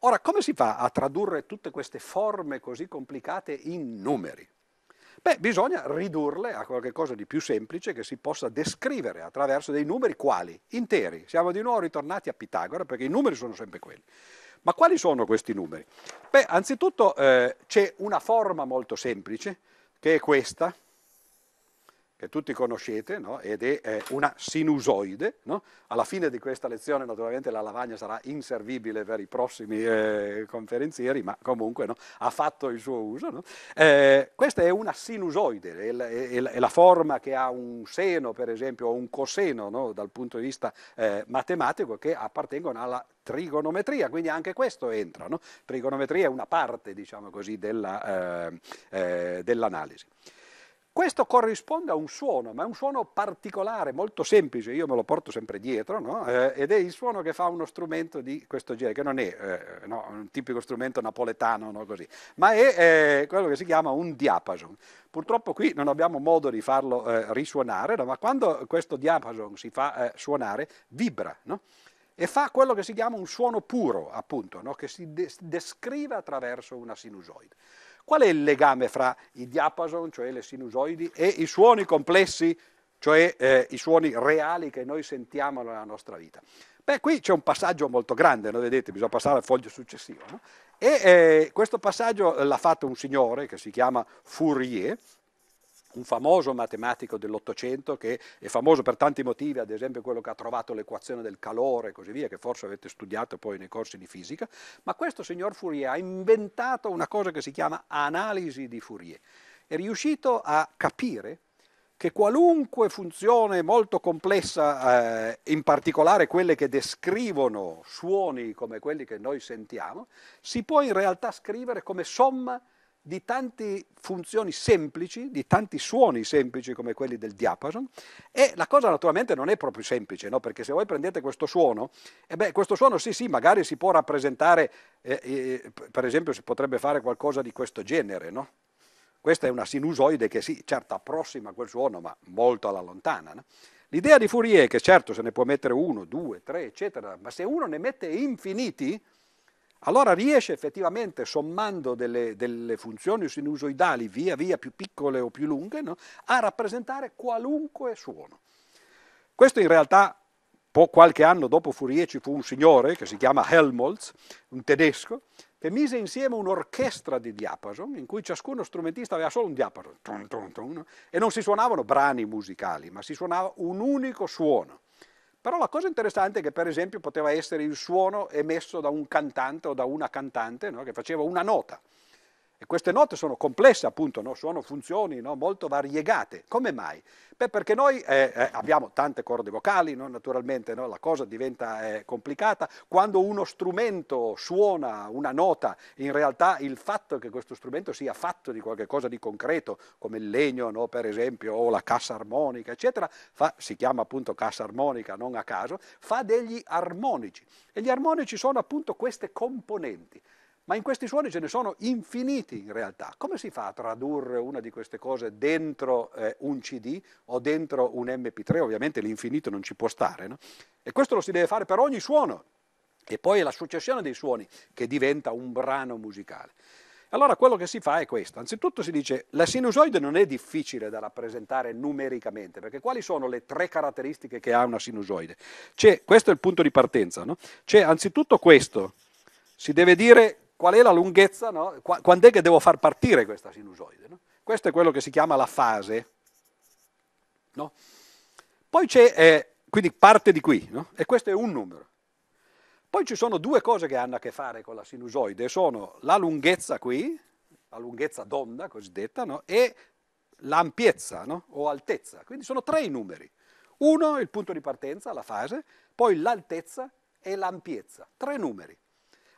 Ora, come si fa a tradurre tutte queste forme così complicate in numeri? Beh, bisogna ridurle a qualcosa di più semplice che si possa descrivere attraverso dei numeri quali? Interi. Siamo di nuovo ritornati a Pitagora perché i numeri sono sempre quelli. Ma quali sono questi numeri? Beh, anzitutto eh, c'è una forma molto semplice che è questa che tutti conoscete, no? ed è eh, una sinusoide. No? Alla fine di questa lezione naturalmente la lavagna sarà inservibile per i prossimi eh, conferenzieri, ma comunque no? ha fatto il suo uso. Eh, questa è una sinusoide, è la, è, è la, forma che ha un seno, per esempio, o un coseno dal punto di vista eh, matematico, che appartengono alla trigonometria, quindi anche questo entra. Trigonometria è una parte, diciamo così, della, eh, eh, dell'analisi. Questo corrisponde a un suono, ma è un suono particolare, molto semplice, io me lo porto sempre dietro, no? eh, ed è il suono che fa uno strumento di questo genere, che non è eh, no, un tipico strumento napoletano, no, così, ma è eh, quello che si chiama un diapason. Purtroppo qui non abbiamo modo di farlo eh, risuonare, ma quando questo diapason si fa eh, suonare, vibra e fa quello che si chiama un suono puro, appunto, no? che si, de- descrive attraverso una sinusoide. Qual è il legame fra i diapason, cioè le sinusoidi, e i suoni complessi, cioè eh, i suoni reali che noi sentiamo nella nostra vita? Beh, qui c'è un passaggio molto grande, lo vedete, bisogna passare al foglio successivo. No? E eh, questo passaggio l'ha fatto un signore che si chiama Fourier, un famoso matematico dell'Ottocento che è famoso per tanti motivi, ad esempio quello che ha trovato l'equazione del calore e così via, che forse avete studiato poi nei corsi di fisica, ma questo signor Fourier ha inventato una cosa che si chiama analisi di Fourier. È riuscito a capire che qualunque funzione molto complessa, eh, in particolare quelle che descrivono suoni come quelli che noi sentiamo, si può in realtà scrivere come somma di tante funzioni semplici, di tanti suoni semplici come quelli del diapason e la cosa naturalmente non è proprio semplice, no? perché se voi prendete questo suono, e eh beh, questo suono sì sì, magari si può rappresentare, eh, eh, per esempio si potrebbe fare qualcosa di questo genere, no? questa è una sinusoide che sì, certo approssima quel suono ma molto alla lontana. No? L'idea di Fourier, è che certo se ne può mettere uno, due, tre, eccetera, ma se uno ne mette infiniti, allora riesce effettivamente, sommando delle, delle, funzioni sinusoidali via via più piccole o più lunghe, no? a rappresentare qualunque suono. Questo in realtà, qualche anno dopo Fourier, ci fu un signore che si chiama Helmholtz, un tedesco, che mise insieme un'orchestra di diapason in cui ciascuno strumentista aveva solo un diapason, tum, tum, tum, no? e non si suonavano brani musicali, ma si suonava un unico suono. Però la cosa interessante è che per esempio poteva essere il suono emesso da un cantante o da una cantante no? che faceva una nota. E queste note sono complesse, appunto, no? sono funzioni no? molto variegate. Come mai? Beh, perché noi eh, eh, abbiamo tante corde vocali, no? naturalmente la cosa diventa eh, complicata. Quando uno strumento suona una nota, in realtà il fatto che questo strumento sia fatto di qualcosa di concreto, come il legno, per esempio, o la cassa armonica, eccetera, fa, si chiama appunto cassa armonica, non a caso, fa degli armonici. E gli armonici sono appunto queste componenti. Ma in questi suoni ce ne sono infiniti in realtà. Come si fa a tradurre una di queste cose dentro eh, un CD o dentro un MP3? Ovviamente l'infinito non ci può stare. No? E questo lo si deve fare per ogni suono. E poi è la successione dei suoni che diventa un brano musicale. Allora quello che si fa è questo. Anzitutto si dice che la sinusoide non è difficile da rappresentare numericamente, perché quali sono le tre caratteristiche che ha una sinusoide? C'è, questo è il punto di partenza. No? C'è anzitutto questo. Si deve dire qual è la lunghezza, no? quando è che devo far partire questa sinusoide. No? Questo è quello che si chiama la fase. No? Poi c'è, eh, quindi parte di qui, e questo è un numero. Poi ci sono due cose che hanno a che fare con la sinusoide, sono la lunghezza qui, la lunghezza d'onda cosiddetta, e l'ampiezza o altezza. Quindi sono tre i numeri. Uno, il punto di partenza, la fase, poi l'altezza e l'ampiezza, tre numeri.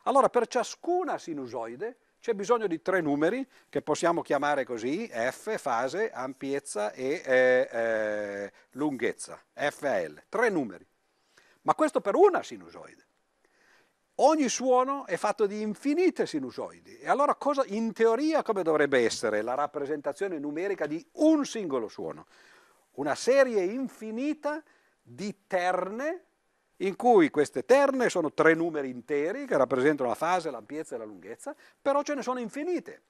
Allora per ciascuna sinusoide c'è bisogno di tre numeri che possiamo chiamare così F, fase, ampiezza e eh, eh, lunghezza, L, tre numeri. Ma questo per una sinusoide. Ogni suono è fatto di infinite sinusoidi e allora cosa, in teoria come dovrebbe essere la rappresentazione numerica di un singolo suono? Una serie infinita di terne in cui queste terne sono tre numeri interi che rappresentano la fase, l'ampiezza e la lunghezza, però ce ne sono infinite.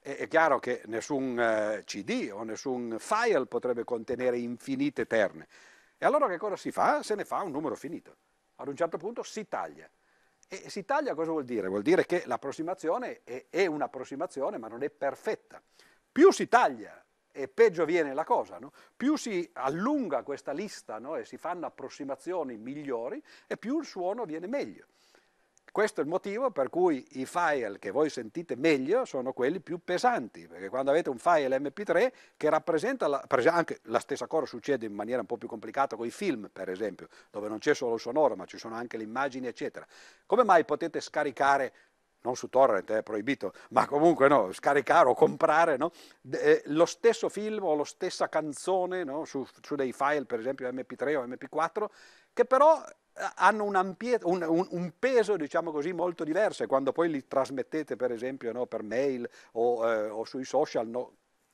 è chiaro che nessun eh, CD o nessun file potrebbe contenere infinite terne. E allora che cosa si fa? Se ne fa un numero finito. Ad un certo punto si taglia. E si taglia cosa vuol dire? Vuol dire che l'approssimazione è un'approssimazione ma non è perfetta. Più si taglia e peggio viene la cosa. No? Più si allunga questa lista no? e si fanno approssimazioni migliori e più il suono viene meglio. Questo è il motivo per cui i file che voi sentite meglio sono quelli più pesanti, perché quando avete un file MP3 che rappresenta, la, anche la stessa cosa succede in maniera un po' più complicata con i film per esempio, dove non c'è solo il sonoro ma ci sono anche le immagini eccetera. Come mai potete scaricare non su torrent, è proibito, ma comunque no, scaricare o comprare no? eh, lo stesso film o la stessa canzone no? su, su, dei file, per esempio MP3 o MP4, che però eh, hanno un, ampie, un, un, un peso, diciamo così, molto diverso e quando poi li trasmettete, per esempio, per mail o, eh, o, sui social,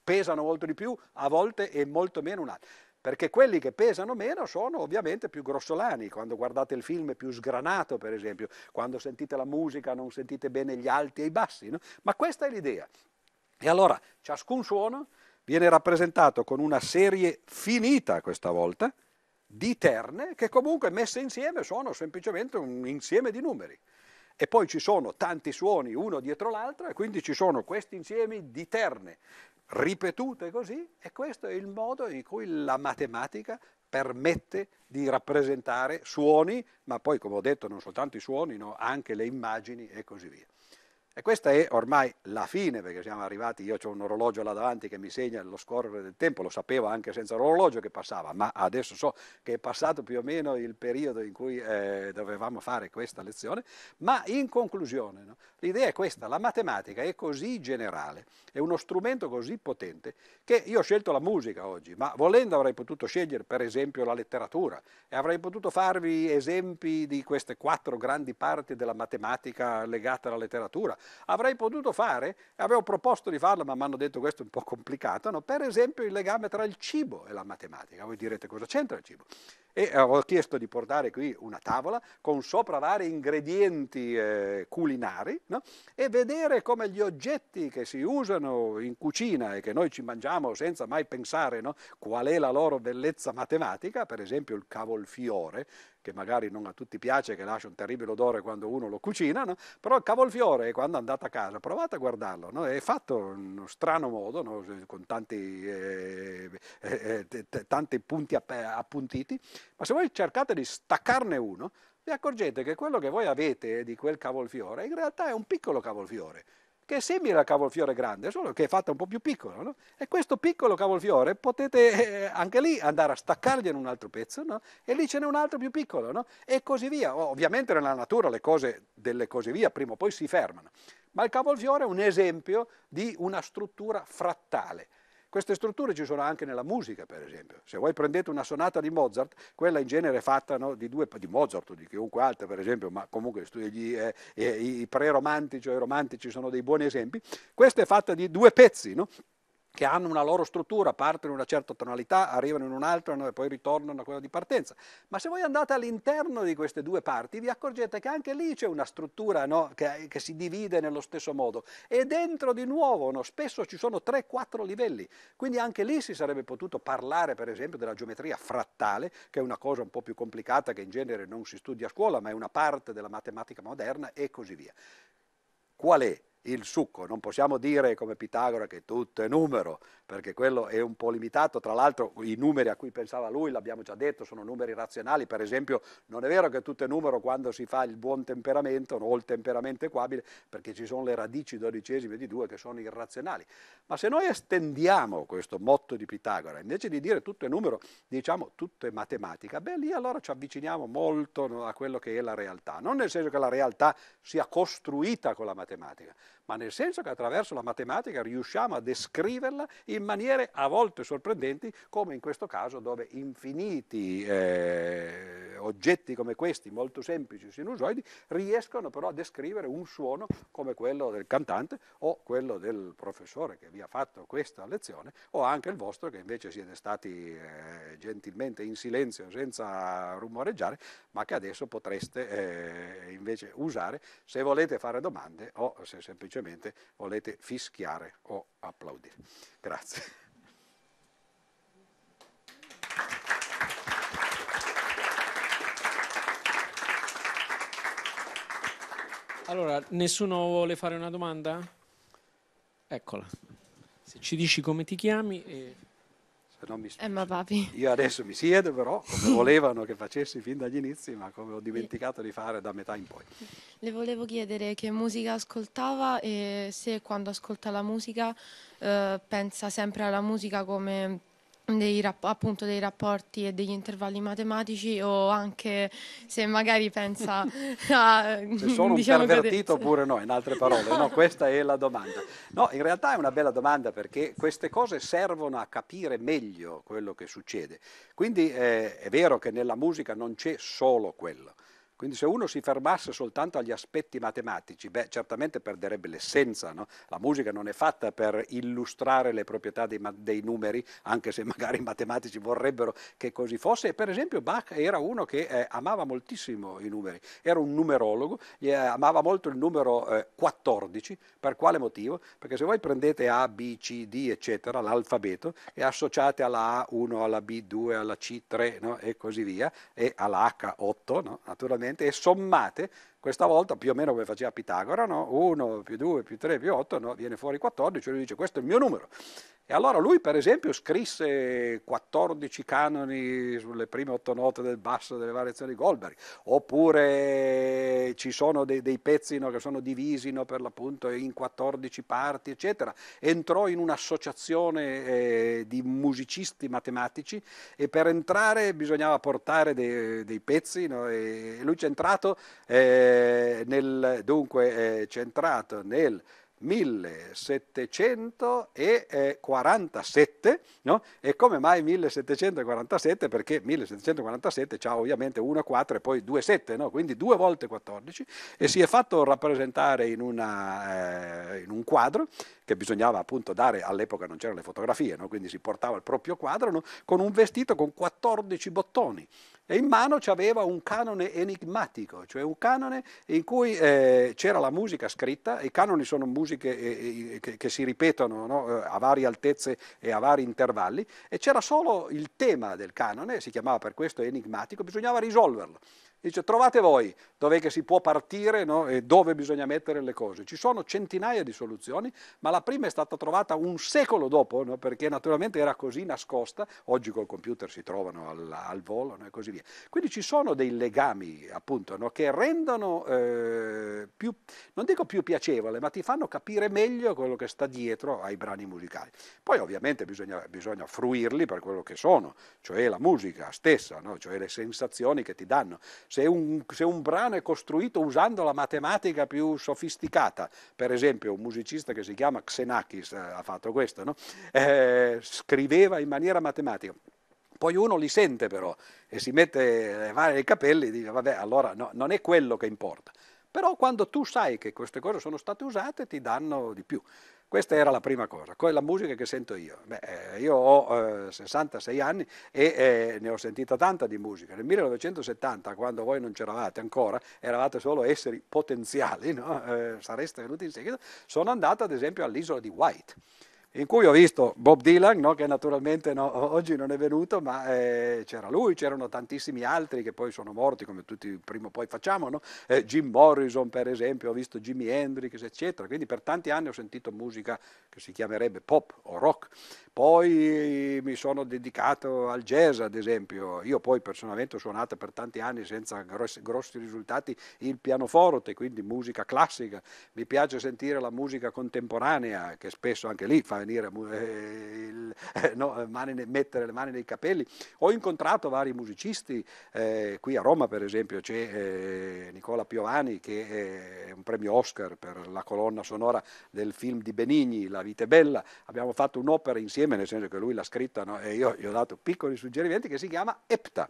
pesano molto di più, a volte e molto meno un altro perché quelli che pesano meno sono ovviamente più grossolani, quando guardate il film è più sgranato per esempio, quando sentite la musica non sentite bene gli alti e i bassi, no? ma questa è l'idea. E allora ciascun suono viene rappresentato con una serie finita questa volta di terne che comunque messe insieme sono semplicemente un insieme di numeri. E poi ci sono tanti suoni uno dietro l'altro e quindi ci sono questi insiemi di terne ripetute così e questo è il modo in cui la matematica permette di rappresentare suoni, ma poi come ho detto non soltanto i suoni, no, anche le immagini e così via. E questa è ormai la fine, perché siamo arrivati, io ho un orologio là davanti che mi segna lo scorrere del tempo, lo sapevo anche senza l'orologio che passava, ma adesso so che è passato più o meno il periodo in cui eh, dovevamo fare questa lezione, ma in conclusione no? l'idea è questa, la matematica è così generale, è uno strumento così potente che io ho scelto la musica oggi, ma volendo avrei potuto scegliere per esempio la letteratura e avrei potuto farvi esempi di queste quattro grandi parti della matematica legata alla letteratura avrei potuto fare, avevo proposto di farlo ma mi hanno detto questo è un po' complicato, no? per esempio il legame tra il cibo e la matematica, voi direte cosa c'entra il cibo? E eh, ho chiesto di portare qui una tavola con sopra vari ingredienti eh, culinari no? e vedere come gli oggetti che si usano in cucina e che noi ci mangiamo senza mai pensare no? qual è la loro bellezza matematica, per esempio il cavolfiore, che magari non a tutti piace, che lascia un terribile odore quando uno lo cucina, no? però il cavolfiore quando andate a casa provate a guardarlo, no? è fatto in uno strano modo, no? Cioè, con tanti, eh, eh, eh tanti punti appuntiti, ma se voi cercate di staccarne uno, vi accorgete che quello che voi avete di quel cavolfiore in realtà è un piccolo cavolfiore che è simile al cavolfiore grande, solo che è fatta un po' più piccolo. No? E questo piccolo cavolfiore potete eh, anche lì andare a staccargliene un altro pezzo no? e lì ce n'è un altro più piccolo no? e così via. Ovviamente nella natura le cose delle cose via prima o poi si fermano, ma il cavolfiore è un esempio di una struttura frattale queste strutture ci sono anche nella musica, per esempio. Se voi prendete una sonata di Mozart, quella in genere è fatta no, di, due, di Mozart o di chiunque altro, per esempio, ma comunque gli, eh, eh i pre-romantici o i romantici sono dei buoni esempi, questa è fatta di due pezzi, no? che hanno una loro struttura, partono in una certa tonalità, arrivano in un'altra e poi ritornano a quella di partenza. Ma se voi andate all'interno di queste due parti vi accorgete che anche lì c'è una struttura no, che, che, si divide nello stesso modo e dentro di nuovo no, spesso ci sono 3-4 livelli. Quindi anche lì si sarebbe potuto parlare per esempio della geometria frattale, che è una cosa un po' più complicata che in genere non si studia a scuola, ma è una parte della matematica moderna e così via. Qual è il succo. Non possiamo dire come Pitagora che tutto è numero, perché quello è un po' limitato. Tra l'altro i numeri a cui pensava lui, l'abbiamo già detto, sono numeri razionali. Per esempio non è vero che tutto è numero quando si fa il buon temperamento o il temperamento equabile, perché ci sono le radici dodicesime di due che sono irrazionali. Ma se noi estendiamo questo motto di Pitagora, invece di dire tutto è numero, diciamo tutto è matematica, beh lì allora ci avviciniamo molto a quello che è la realtà. Non nel senso che la realtà sia costruita con la matematica, ma nel senso che attraverso la matematica riusciamo a descriverla in maniere a volte sorprendenti, come in questo caso dove infiniti eh, oggetti come questi, molto semplici, sinusoidi, riescono però a descrivere un suono come quello del cantante o quello del professore che vi ha fatto questa lezione o anche il vostro che invece siete stati eh, gentilmente in silenzio senza rumoreggiare, ma che adesso potreste eh, invece usare se volete fare domande o se semplicemente semplicemente volete fischiare o applaudire. Grazie. Allora, nessuno vuole fare una domanda? Eccola. Se ci dici come ti chiami... E se no mi eh, papi. Io adesso mi siedo però, come volevano che facessi fin dagli inizi, ma come ho dimenticato di fare da metà in poi. Le volevo chiedere che musica ascoltava e se quando ascolta la musica eh, pensa sempre alla musica come dei, appunto dei rapporti e degli intervalli matematici o anche se magari pensa *laughs* a... Se sono diciamo un pervertito che... oppure no, in altre parole, no. *laughs* no, questa è la domanda. No, in realtà è una bella domanda perché queste cose servono a capire meglio quello che succede. Quindi eh, è vero che nella musica non c'è solo quello, quindi se uno si fermasse soltanto agli aspetti matematici, beh, certamente perderebbe l'essenza. No? La musica non è fatta per illustrare le proprietà dei, dei, numeri, anche se *laughs* magari i matematici vorrebbero che così fosse. E per esempio Bach era uno che eh, amava moltissimo i numeri, era un numerologo, eh, amava molto il numero eh, 14. Per quale motivo? Perché se voi prendete A, B, C, D, eccetera, l'alfabeto, e associate alla A1, alla B2, alla C3 no? e così via, e alla H8, no? naturalmente permanente e sommate, questa volta più o meno come faceva Pitagora, no? 1 più 2 più 3 più 8, no? viene fuori 14, lui dice questo è il mio numero. E allora lui, per esempio, scrisse 14 canoni sulle prime otto note del basso delle variazioni di Goldberg, oppure ci sono dei, dei pezzi no, che sono divisi no, per l'appunto in 14 parti, eccetera. Entrò in un'associazione eh, di musicisti matematici e per entrare bisognava portare dei, dei pezzi no, e lui c'è entrato, eh, nel, dunque, eh, c'è entrato nel 1747, eh, no? e come mai 1747? Perché 1747 ha ovviamente 1, 4 e poi 2, 7, no? quindi due volte 14, e si è fatto rappresentare in, una, eh, in un quadro che bisognava appunto dare, all'epoca non c'erano le fotografie, no? quindi si portava il proprio quadro no? con un vestito con 14 bottoni e in mano ci aveva un canone enigmatico, cioè un canone in cui eh, c'era la musica scritta, i canoni sono musiche eh, eh che, che, si ripetono no? Eh, a varie altezze e a vari intervalli e c'era solo il tema del canone, si chiamava per questo enigmatico, bisognava risolverlo. Dice trovate voi dov'è che si può partire no? e dove bisogna mettere le cose. Ci sono centinaia di soluzioni, ma la prima è stata trovata un secolo dopo, no? perché naturalmente era così nascosta, oggi col computer si trovano al, al volo no? e così via. Quindi ci sono dei legami appunto che rendono eh, più, non dico più piacevole, ma ti fanno capire meglio quello che sta dietro ai brani musicali. Poi ovviamente bisogna, bisogna fruirli per quello che sono, cioè la musica stessa, cioè le sensazioni che ti danno se un, se un brano è costruito usando la matematica più sofisticata, per esempio un musicista che si chiama Xenakis eh, ha fatto questo, no? eh, scriveva in maniera matematica. Poi uno li sente però e si mette le mani nei capelli e dice vabbè allora no, non è quello che importa. Però quando tu sai che queste cose sono state usate ti danno di più. Questa era la prima cosa, la musica che sento io. Beh, eh, io ho eh, 66 anni e eh, ne ho sentita tanta di musica. Nel 1970, quando voi non c'eravate ancora, eravate solo esseri potenziali, no? eh, sareste venuti in seguito, sono andato ad esempio all'isola di White in cui ho visto Bob Dylan, no? che naturalmente no, oggi non è venuto, ma eh, c'era lui, c'erano tantissimi altri che poi sono morti, come tutti prima o poi facciamo, no? eh, Jim Morrison per esempio, ho visto Jimi Hendrix, eccetera, quindi per tanti anni ho sentito musica che si chiamerebbe pop o rock. Poi mi sono dedicato al jazz, ad esempio, io poi personalmente ho suonato per tanti anni senza grossi, grossi risultati il pianoforte, quindi musica classica, mi piace sentire la musica contemporanea, che spesso anche lì fa venire eh, il, *laughs* eh, no, eh, mani, mettere le mani nei capelli. Ho incontrato vari musicisti, eh, qui a Roma per esempio c'è eh, Nicola Piovani che è un premio Oscar per la colonna sonora del film di Benigni, La vita è bella, abbiamo fatto un'opera insieme, nel senso che lui l'ha scritta no? e io gli ho dato piccoli suggerimenti che si chiama Epta.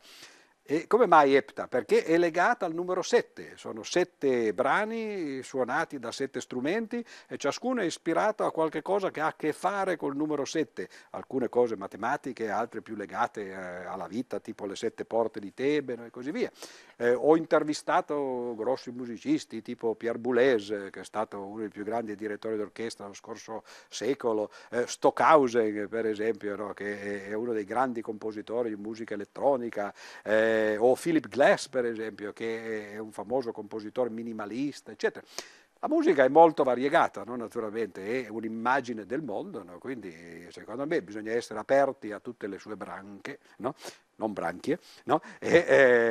E come mai Epta? Perché è legata al numero 7, sono sette brani suonati da sette strumenti e ciascuno è ispirato a qualche cosa che ha a che fare col numero 7, alcune cose matematiche, altre più legate eh, alla vita, tipo le sette porte di Tebano e così via. Eh, ho intervistato grossi musicisti tipo Pierre Boulez, che è stato uno dei più grandi direttori d'orchestra dello scorso secolo, eh, Stockhausen per esempio, no? che è uno dei grandi compositori di musica elettronica. Eh, eh, o Philip Glass per esempio, che è un famoso compositore minimalista, eccetera. La musica è molto variegata, no? naturalmente, è un'immagine del mondo, no? quindi secondo me bisogna essere aperti a tutte le sue branche, no? non branchie, e, e,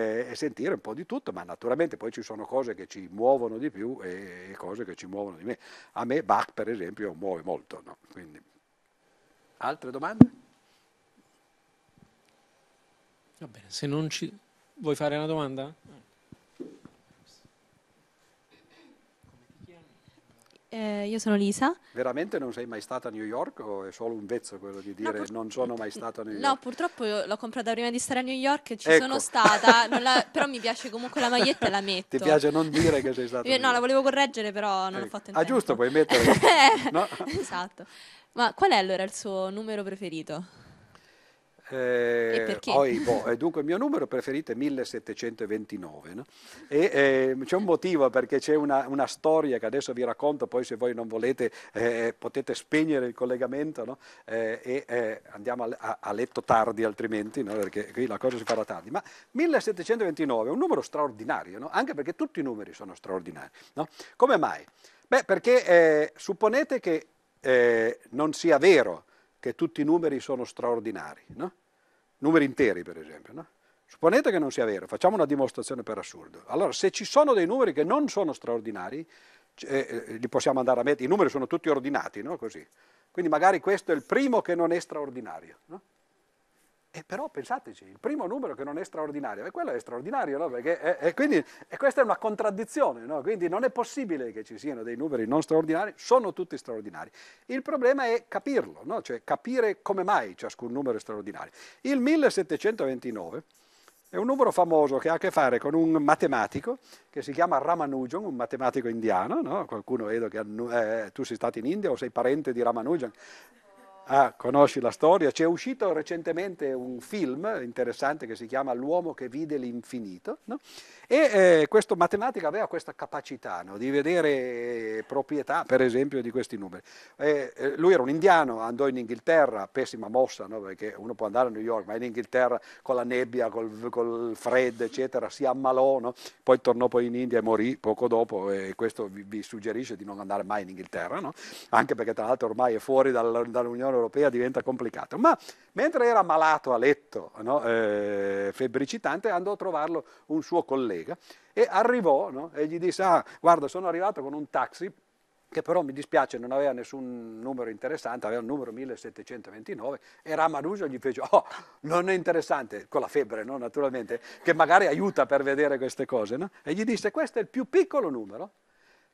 eh, e, sentire un po' di tutto, ma naturalmente poi ci sono cose che ci muovono di più e, e cose che ci muovono di meno. A me Bach, per esempio, muove molto. Quindi... Altre domande? Va bene, se non ci... Vuoi fare una domanda? Eh, io sono Lisa. Veramente non sei mai stata a New York o è solo un vezzo quello di dire no, pur... non sono mai stata a New York? No, purtroppo l'ho comprata prima di stare a New York, ci ecco. sono stata, la... però mi piace comunque la maglietta e la metto. Ti piace non dire che sei stata? io, no, la volevo correggere però non ecco. l'ho fatto ah, in ah, tempo. Ah giusto, puoi mettere. *laughs* no? esatto. Ma qual è allora il suo numero preferito? Boh, eh, oibo, e dunque il mio numero preferito è 1729 no? e eh, c'è un motivo perché c'è una, una, storia che adesso vi racconto, poi se voi non volete eh, potete spegnere il collegamento no? Eh, e eh, andiamo a, a, a, letto tardi altrimenti no? perché qui la cosa si farà tardi, ma 1729 è un numero straordinario, anche perché tutti i numeri sono straordinari. Come mai? Beh perché eh, supponete che non sia vero che tutti i numeri sono straordinari, no? numeri interi per esempio. No? Supponete che non sia vero, facciamo una dimostrazione per assurdo. Allora, se ci sono dei numeri che non sono straordinari, eh, eh, li possiamo andare a mettere, i numeri sono tutti ordinati, no? Così. Quindi magari questo è il primo che non è straordinario. No? E eh, però pensateci, il primo numero che non è straordinario, e quello è straordinario, no? Perché è, è quindi, e questa è una contraddizione, no? quindi non è possibile che ci siano dei numeri non straordinari, sono tutti straordinari. Il problema è capirlo, no? cioè capire come mai ciascun numero è straordinario. Il 1729 è un numero famoso che ha a che fare con un matematico che si chiama Ramanujan, un matematico indiano, qualcuno vedo che eh, tu sei stato in India o sei parente di Ramanujan, Ah, conosci la storia? C'è uscito recentemente un film interessante che si chiama L'uomo che vide l'infinito no? e eh, questo matematico aveva questa capacità no? di vedere eh, proprietà, per esempio, di questi numeri. Eh, eh, lui era un indiano, andò in Inghilterra, pessima mossa, no? perché uno può andare a New York, ma in Inghilterra con la nebbia, col, col freddo, eccetera, si ammalò, poi tornò poi in India e morì poco dopo e questo vi, vi suggerisce di non andare mai in Inghilterra, anche perché tra l'altro ormai è fuori dall'Unione europea diventa complicato. Ma mentre era malato a letto, no, eh, febbricitante, andò a trovarlo un suo collega e arrivò no, e gli disse, ah, guarda, sono arrivato con un taxi che però mi dispiace non aveva nessun numero interessante, aveva un numero 1729 e Ramanujo gli fece, oh, non è interessante, con la febbre no, naturalmente, che magari aiuta per vedere queste cose, no? e gli disse, questo è il più piccolo numero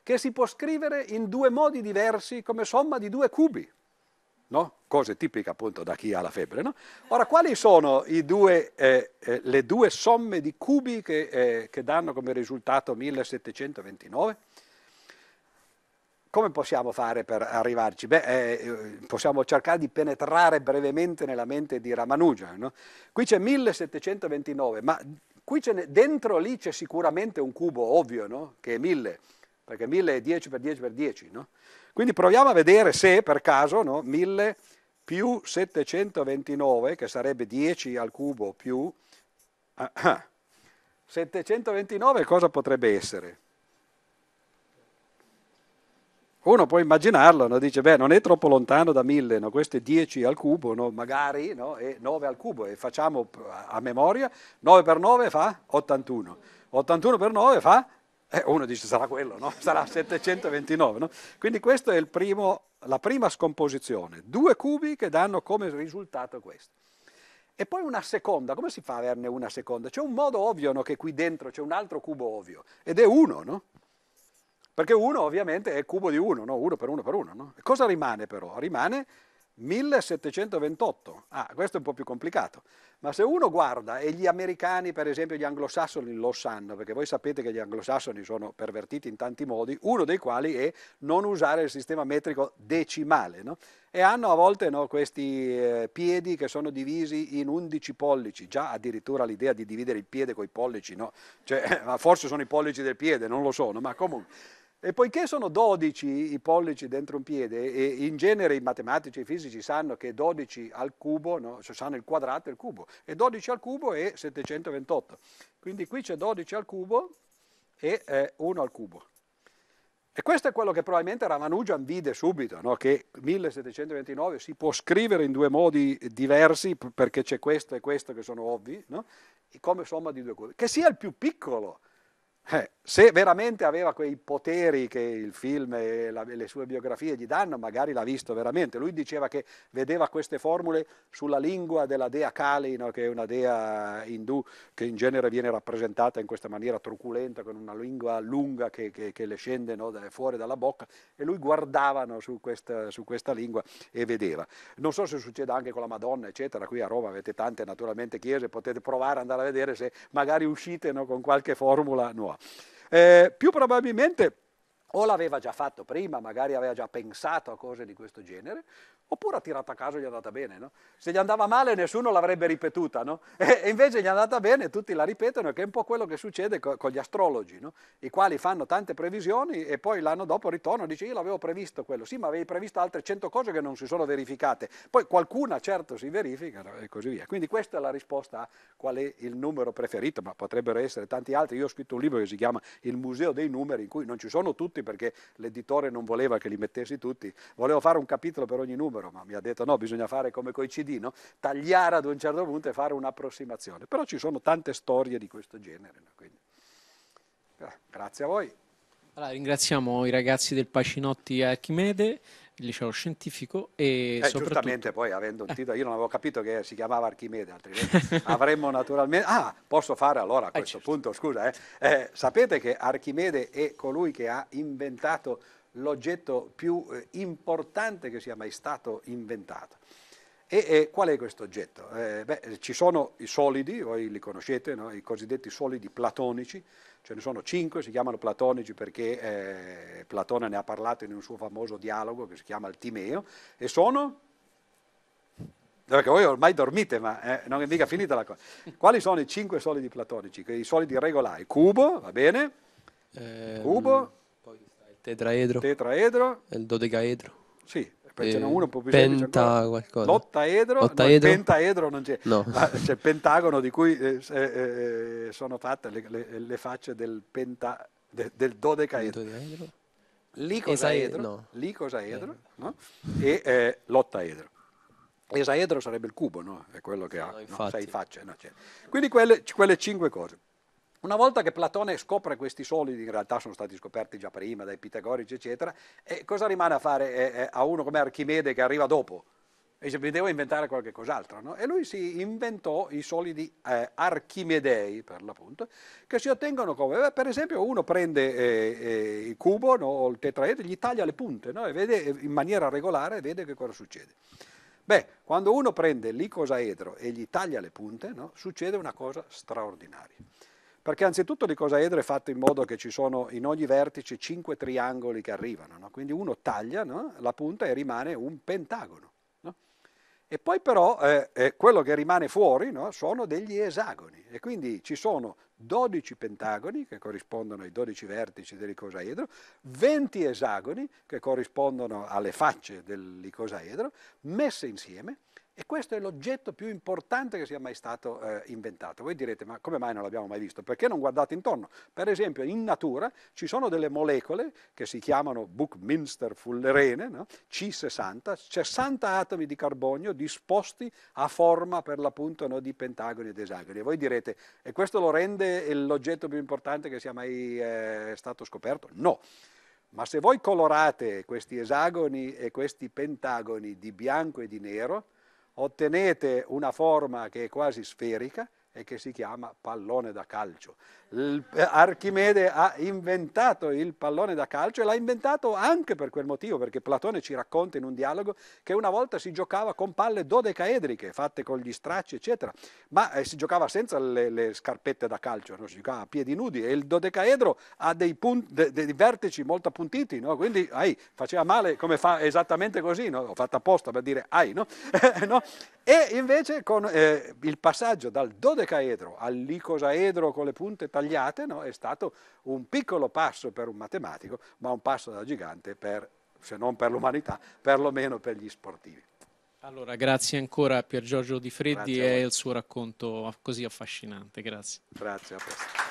che si può scrivere in due modi diversi come somma di due cubi. No? cose tipiche appunto da chi ha la febbre. No? Ora, quali sono due, eh, eh, le due somme di cubi che, eh, che, danno come risultato 1729? Come possiamo fare per arrivarci? Beh, eh, eh, possiamo cercare di penetrare brevemente nella mente di Ramanuja. No? Qui c'è 1729, ma ne, dentro lì c'è sicuramente un cubo ovvio, che è 1000, perché 1000 è 10 per 10 per 10, no? Quindi proviamo a vedere se per caso no, 1000 più 729, che sarebbe 10 al cubo più... Ah, 729 ah, cosa potrebbe essere? Uno può immaginarlo, no? dice, beh, non è troppo lontano da 1000, no? questo è 10 al cubo, no? magari, e 9 al cubo, e facciamo a memoria, 9 per 9 fa 81, 81 per 9 fa eh, uno dice sarà quello, no? *laughs* sarà 729. No? Quindi questa è primo, la prima scomposizione, due cubi che danno come risultato questo. E poi una seconda, come si fa a averne una seconda? C'è un modo ovvio no? che qui dentro c'è un altro cubo ovvio, ed è uno, no? Perché uno ovviamente è il cubo di uno, no? uno per uno per uno. No? E cosa rimane però? Rimane 1728. Ah, questo è un po' più complicato. Ma se uno guarda, e gli americani, per esempio gli anglosassoni lo sanno, perché voi sapete che gli anglosassoni sono pervertiti in tanti modi, uno dei quali è non usare il sistema metrico decimale, no? e hanno a volte no, questi eh, piedi che sono divisi in 11 pollici, già addirittura l'idea di dividere il piede con i pollici, no? cioè, *laughs* forse sono i pollici del piede, non lo sono, ma comunque e poiché sono 12 i pollici dentro un piede, e in genere i matematici e i fisici sanno che 12 al cubo, no? Cioè sanno il quadrato e il cubo, e 12 al cubo è 728. Quindi qui c'è 12 al cubo e 1 eh, al cubo. E questo è quello che probabilmente Ramanujan vide subito, no? che 1729 si può scrivere in due modi diversi, perché c'è questo e questo che sono ovvi, no? come somma di due cose, che sia il più piccolo, eh, se veramente aveva quei poteri che il film e la, le sue biografie gli danno, magari l'ha visto veramente. Lui diceva che vedeva queste formule sulla lingua della dea Kali, no? che è una dea indù che in genere viene rappresentata in questa maniera truculenta, con una lingua lunga che, che, che le scende no? fuori dalla bocca, e lui guardava no? su, questa, su, questa, lingua e vedeva. Non so se succede anche con la Madonna, eccetera. Qui a Roma avete tante naturalmente chiese, potete provare ad andare a vedere se magari uscite con qualche formula nuova. Eh, più probabilmente o l'aveva già fatto prima, magari aveva già pensato a cose di questo genere, oppure ha tirato a caso e gli è andata bene. No? Se gli andava male nessuno l'avrebbe ripetuta, no? *laughs* e invece gli è andata bene tutti la ripetono, che è un po' quello che succede con gli astrologi, no? i quali fanno tante previsioni e poi l'anno dopo ritornano e dicono io l'avevo previsto quello, sì ma avevi previsto altre 100 cose che non si sono verificate, poi qualcuna certo si verifica e così via. Quindi questa è la risposta a qual è il numero preferito, ma potrebbero essere tanti altri. Io ho scritto un libro che si chiama Il Museo dei Numeri, in cui non ci sono tutti, perché l'editore non voleva che li mettessi tutti, volevo fare un capitolo per ogni numero, ma mi ha detto no, bisogna fare come coi CD, no? tagliare ad un certo punto e fare un'approssimazione. Però ci sono tante storie di questo genere. No? Quindi, eh, grazie a voi. Allora, ringraziamo i ragazzi del Pacinotti Archimede, il liceo scientifico e eh, soprattutto... giustamente poi avendo un eh. titolo io non avevo capito che si chiamava Archimede altrimenti *laughs* eh, avremmo naturalmente ah posso fare allora a eh, questo eh, certo. punto scusa eh. eh, sapete che Archimede è colui che ha inventato l'oggetto più importante che sia mai stato inventato e, e, qual è questo oggetto? Eh, beh, ci sono i solidi, voi li conoscete, no? i cosiddetti solidi platonici, ce ne sono cinque, si chiamano platonici perché eh, Platone ne ha parlato in un suo famoso dialogo che si chiama il Timeo, e sono perché voi ormai dormite, ma eh, non è mica finita la cosa. Quali sono i cinque solidi platonici? I solidi regolari? Cubo, va bene? Eh, Cubo. Poi il tetraedro. Tetraedro. Il dodecaedro. Sì, poi eh, ce n'è uno un po' più penta cioè, qualcosa. L'ottaedro, Ottaedro? No, pentaedro non c'è, no. ma ah, c'è il pentagono di cui eh, eh, eh, sono fatte le, le, le facce del, penta, de, del dodecaedro. dodecaedro. L'icosaedro, no. l'icosaedro eh. no? e eh, l'ottaedro. Esaedro sarebbe il cubo, no? È quello che ha no, sei facce. Quindi quelle, quelle cinque cose. Una volta che Platone scopre questi solidi, in realtà sono stati scoperti già prima dai pitagorici, eccetera, eh, cosa rimane a fare eh, eh, a uno come Archimede che arriva dopo? E dice, mi devo inventare qualche cos'altro, no? E lui si inventò i solidi eh, archimedei, per l'appunto, che si ottengono come, beh, per esempio uno prende eh, il cubo no, o il tetraedro, gli taglia le punte, no? E vede in maniera regolare, vede che cosa succede. Beh, quando uno prende l'icosaedro e gli taglia le punte, no, succede una cosa straordinaria perché anzitutto l'icosaedro è fatto in modo che ci sono in ogni vertice cinque triangoli che arrivano, no? quindi uno taglia no? la punta e rimane un pentagono. No? E poi però eh, eh quello che rimane fuori sono degli esagoni e quindi ci sono 12 pentagoni che corrispondono ai 12 vertici dell'icosaedro, 20 esagoni che corrispondono alle facce dell'icosaedro, messe insieme e questo è l'oggetto più importante che sia mai stato eh, inventato. Voi direte, ma come mai non l'abbiamo mai visto? Perché non guardate intorno? Per esempio, in natura ci sono delle molecole che si chiamano Buckminster fullerene, no? C60, 60 atomi di carbonio disposti a forma per l'appunto no, di pentagoni ed esagoni. E voi direte, e questo lo rende l'oggetto più importante che sia mai eh, stato scoperto? No. Ma se voi colorate questi esagoni e questi pentagoni di bianco e di nero, ottenete una forma che è quasi sferica e che si chiama pallone da calcio. Eh, Archimede ha inventato il pallone da calcio e l'ha inventato anche per quel motivo, perché Platone ci racconta in un dialogo che una volta si giocava con palle dodecaedriche, fatte con gli stracci, eccetera, ma eh, si giocava senza le, le scarpette da calcio, no? si giocava a piedi nudi e il dodecaedro ha dei, punti, de, dei vertici molto appuntiti, no? quindi ai, faceva male come fa esattamente così, no? ho fatto apposta per dire ai, no? *laughs* Eh, no? E invece con eh, il passaggio dal dodecaedro all'icosaedro con le punte tagliate no, è stato un piccolo passo per un matematico, ma un passo da gigante per, se non per l'umanità, perlomeno per gli sportivi. Allora, grazie ancora a Pier Giorgio Di Freddi e il suo racconto così affascinante. Grazie. Grazie a presto.